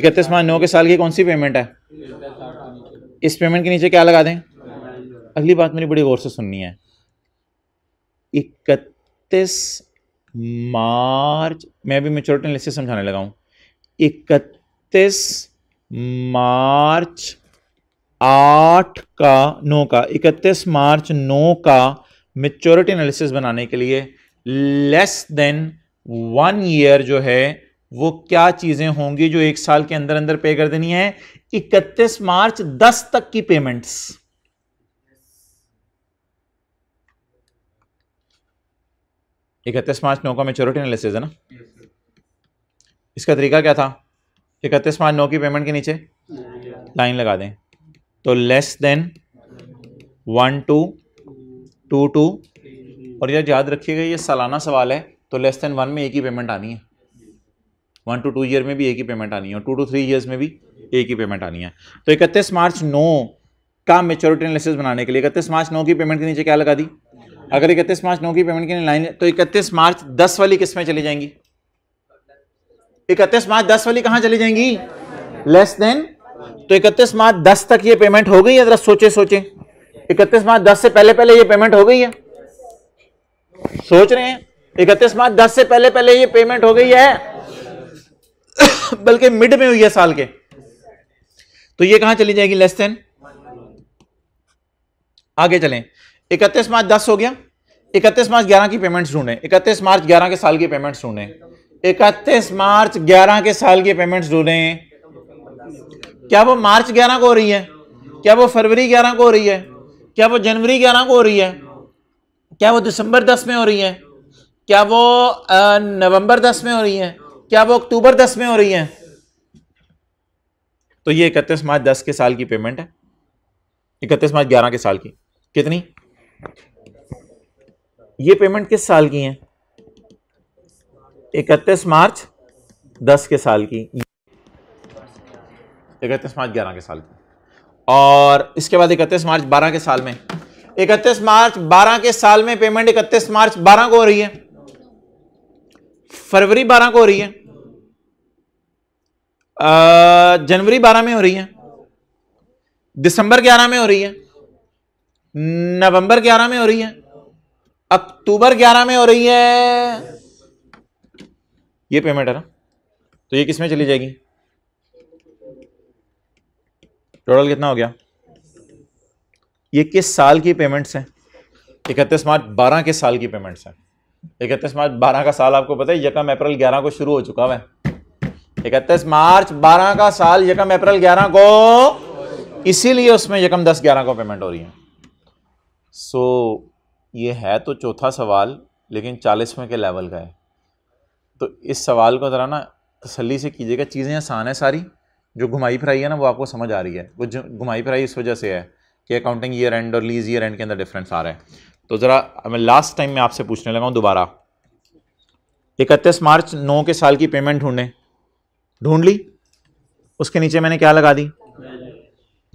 इकतीस मार्च नौ के साल की कौन सी पेमेंट है इस पेमेंट के नीचे क्या लगा दें अगली बात मेरी बड़ी गौर से सुननी है इकतीस मार्च मैं भी मेचोरिटी लिस्ट से समझाने लगा हूँ इकतीस मार्च आठ का नौ का इकतीस मार्च नौ का मेच्योरिटी एनालिसिस बनाने के लिए लेस देन वन ईयर जो है वो क्या चीज़ें होंगी जो एक साल के अंदर अंदर पे कर देनी है इकतीस मार्च दस तक की पेमेंट्स इकतीस मार्च नौ का मेच्योरिटी एनालिसिस है ना इसका तरीका क्या था इकतीस मार्च नौ की पेमेंट के नीचे लाइन लगा दें तो less than one two two two और यार याद रखिएगा ये सालाना सवाल है तो लेस देन वन में एक ही पेमेंट आनी है वन टू टू ईयर में भी एक ही पेमेंट आनी है और टू टू थ्री ईयर्स में भी एक ही पेमेंट आनी है तो इकतीस मार्च नौ का मेच्योरिटी एनालिसिस बनाने के लिए इकतीस मार्च नौ की पेमेंट के नीचे क्या लगा दी अगर इकतीस मार्च नौ की पेमेंट के लाइन तो इकतीस मार्च दस वाली किस में चली जाएंगी इकतीस मार्च दस वाली कहाँ चली जाएंगी लेस देन तो इकतीस मार्च दस तक ये पेमेंट हो गई है जरा सोचे सोचे इकतीस मार्च दस से पहले पहले ये पेमेंट हो गई है सोच रहे हैं इकतीस मार्च दस से पहले पहले ये पेमेंट हो गई है *coughs* बल्कि मिड में हुई है साल के तो ये कहां चली जाएगी लेस देन आगे चलें इकतीस मार्च दस हो गया इकतीस मार्च ग्यारह की पेमेंट्स ढूंढें इकतीस मार्च ग्यारह के साल की पेमेंट्स ढूंढें इकतीस मार्च ग्यारह के साल की पेमेंट्स ढूंढें क्या वो मार्च ग्यारह को हो रही है क्या वो फरवरी ग्यारह को हो रही है क्या वो जनवरी ग्यारह को हो रही है क्या वो दिसंबर दस में हो रही है क्या वो नवंबर दस में हो रही है क्या वो अक्टूबर दस में हो रही है तो ये इकतीस मार्च दस के साल की पेमेंट है इकतीस मार्च ग्यारह के साल की कितनी ये पेमेंट किस साल की है इकतीस मार्च दस के साल की इकतीस मार्च ग्यारह के साल की और इसके बाद इकतीस मार्च बारह के साल में इकतीस मार्च बारह के साल में पेमेंट इकतीस मार्च बारह को हो रही है फरवरी बारह को हो रही है जनवरी बारह में हो रही है दिसंबर ग्यारह में हो रही है नवंबर ग्यारह में हो रही है अक्टूबर ग्यारह में हो रही है ये पेमेंट है ना तो ये किस में चली जाएगी टोटल कितना हो गया ये किस साल की पेमेंट्स हैं इकतीस मार्च बारह के साल की पेमेंट्स हैं इकतीस मार्च बारह का साल आपको पता है यकम अप्रैल ग्यारह को शुरू हो चुका हुआ है इकतीस मार्च बारह का साल यकम अप्रैल ग्यारह को इसीलिए उसमें यकम दस ग्यारह को पेमेंट हो रही है सो so, ये है तो चौथा सवाल लेकिन चालीसवें के लेवल का है तो इस सवाल को ज़रा ना तसली से कीजिएगा चीज़ें आसान है सारी जो घुमाई फिराई है ना वो आपको समझ आ रही है वो घुमाई फिराई इस वजह से है कि अकाउंटिंग ईयर एंड और लीज ईयर एंड के अंदर डिफरेंस आ रहा है तो ज़रा मैं लास्ट टाइम मैं आपसे पूछने लगा हूँ दोबारा इकतीस मार्च नौ के साल की पेमेंट ढूंढें ढूंढ ली उसके नीचे मैंने क्या लगा दी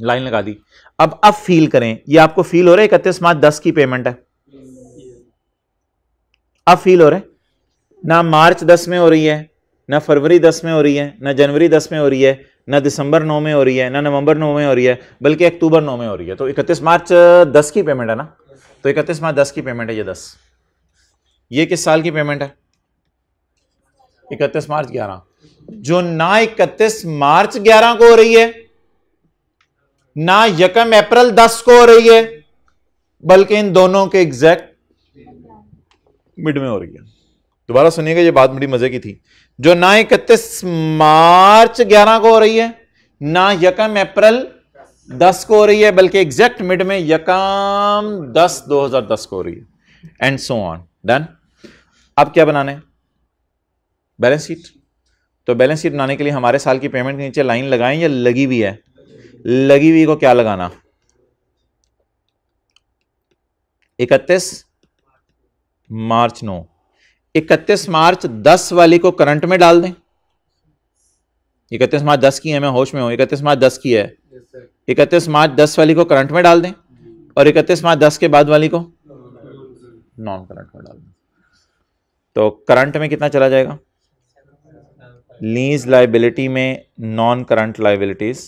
लाइन लगा दी अब अब फील करें ये आपको फील हो रहा है इकतीस मार्च दस की पेमेंट है अब फील हो रहा है ना मार्च दस में हो रही है ना फरवरी दस में हो रही है ना जनवरी दस में हो रही है ना दिसंबर नौ में हो रही है ना नवंबर नौ में हो रही है बल्कि अक्टूबर नौ में हो रही है तो इकतीस मार्च दस की पेमेंट है ना तो इकतीस मार्च दस की पेमेंट है ये दस ये किस साल की पेमेंट है इकतीस मार्च ग्यारह जो ना इकतीस मार्च ग्यारह को हो रही है ना यकम अप्रैल दस को हो रही है बल्कि इन दोनों के एग्जैक्ट मिड में हो रही है दोबारा सुनिएगा ये बात बड़ी मजे की थी जो ना इकतीस मार्च ग्यारह को हो रही है ना यकम अप्रैल दस को हो रही है बल्कि एग्जैक्ट मिड में यकम दस दो हजार दस को हो रही है एंड सो ऑन डन अब क्या बनाना है बैलेंस शीट तो बैलेंस शीट बनाने के लिए हमारे साल की पेमेंट के नीचे लाइन लगाए या लगी हुई है लगी हुई को क्या लगाना इकतीस मार्च नौ इकतीस मार्च दस वाली को करंट में डाल दें इकतीस मार्च दस की है मैं होश में हूँ इकतीस मार्च दस की है इकतीस मार्च दस वाली को करंट में डाल दें और इकतीस मार्च दस के बाद वाली को नॉन करंट में डाल दें तो करंट में कितना चला जाएगा लीज लाइबिलिटी में नॉन करंट लाइबिलिटीज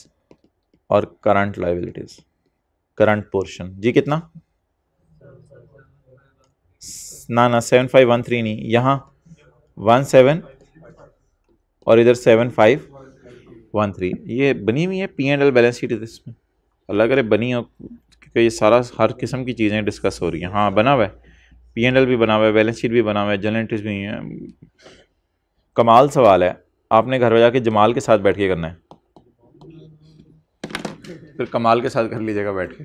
और करंट लाइबिलिटीज करंट पोर्शन जी कितना ना ना सेवन फाइव वन थ्री नहीं यहाँ वन सेवन और इधर सेवन फाइव वन थ्री ये बनी हुई है P and L balance sheet इसमें अल्लाह करे बनी हो क्योंकि ये सारा हर किस्म की चीज़ें डिस्कस हो रही हैं हाँ बना हुआ है पी एंड एल भी बना हुआ है बैलेंस शीट भी बना हुआ है जनरल एंट्रीज भी है कमाल सवाल है आपने घर में जाके जमाल के साथ बैठ के करना है फिर कमाल के साथ कर लीजिएगा बैठ के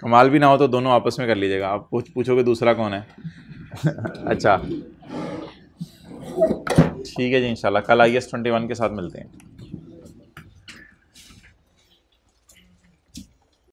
कमाल भी ना हो तो दोनों आपस में कर लीजिएगा आप पूछ पूछोगे दूसरा कौन है *laughs* अच्छा ठीक है जी इंशाल्लाह कल आई एस ट्वेंटी वन के साथ मिलते हैं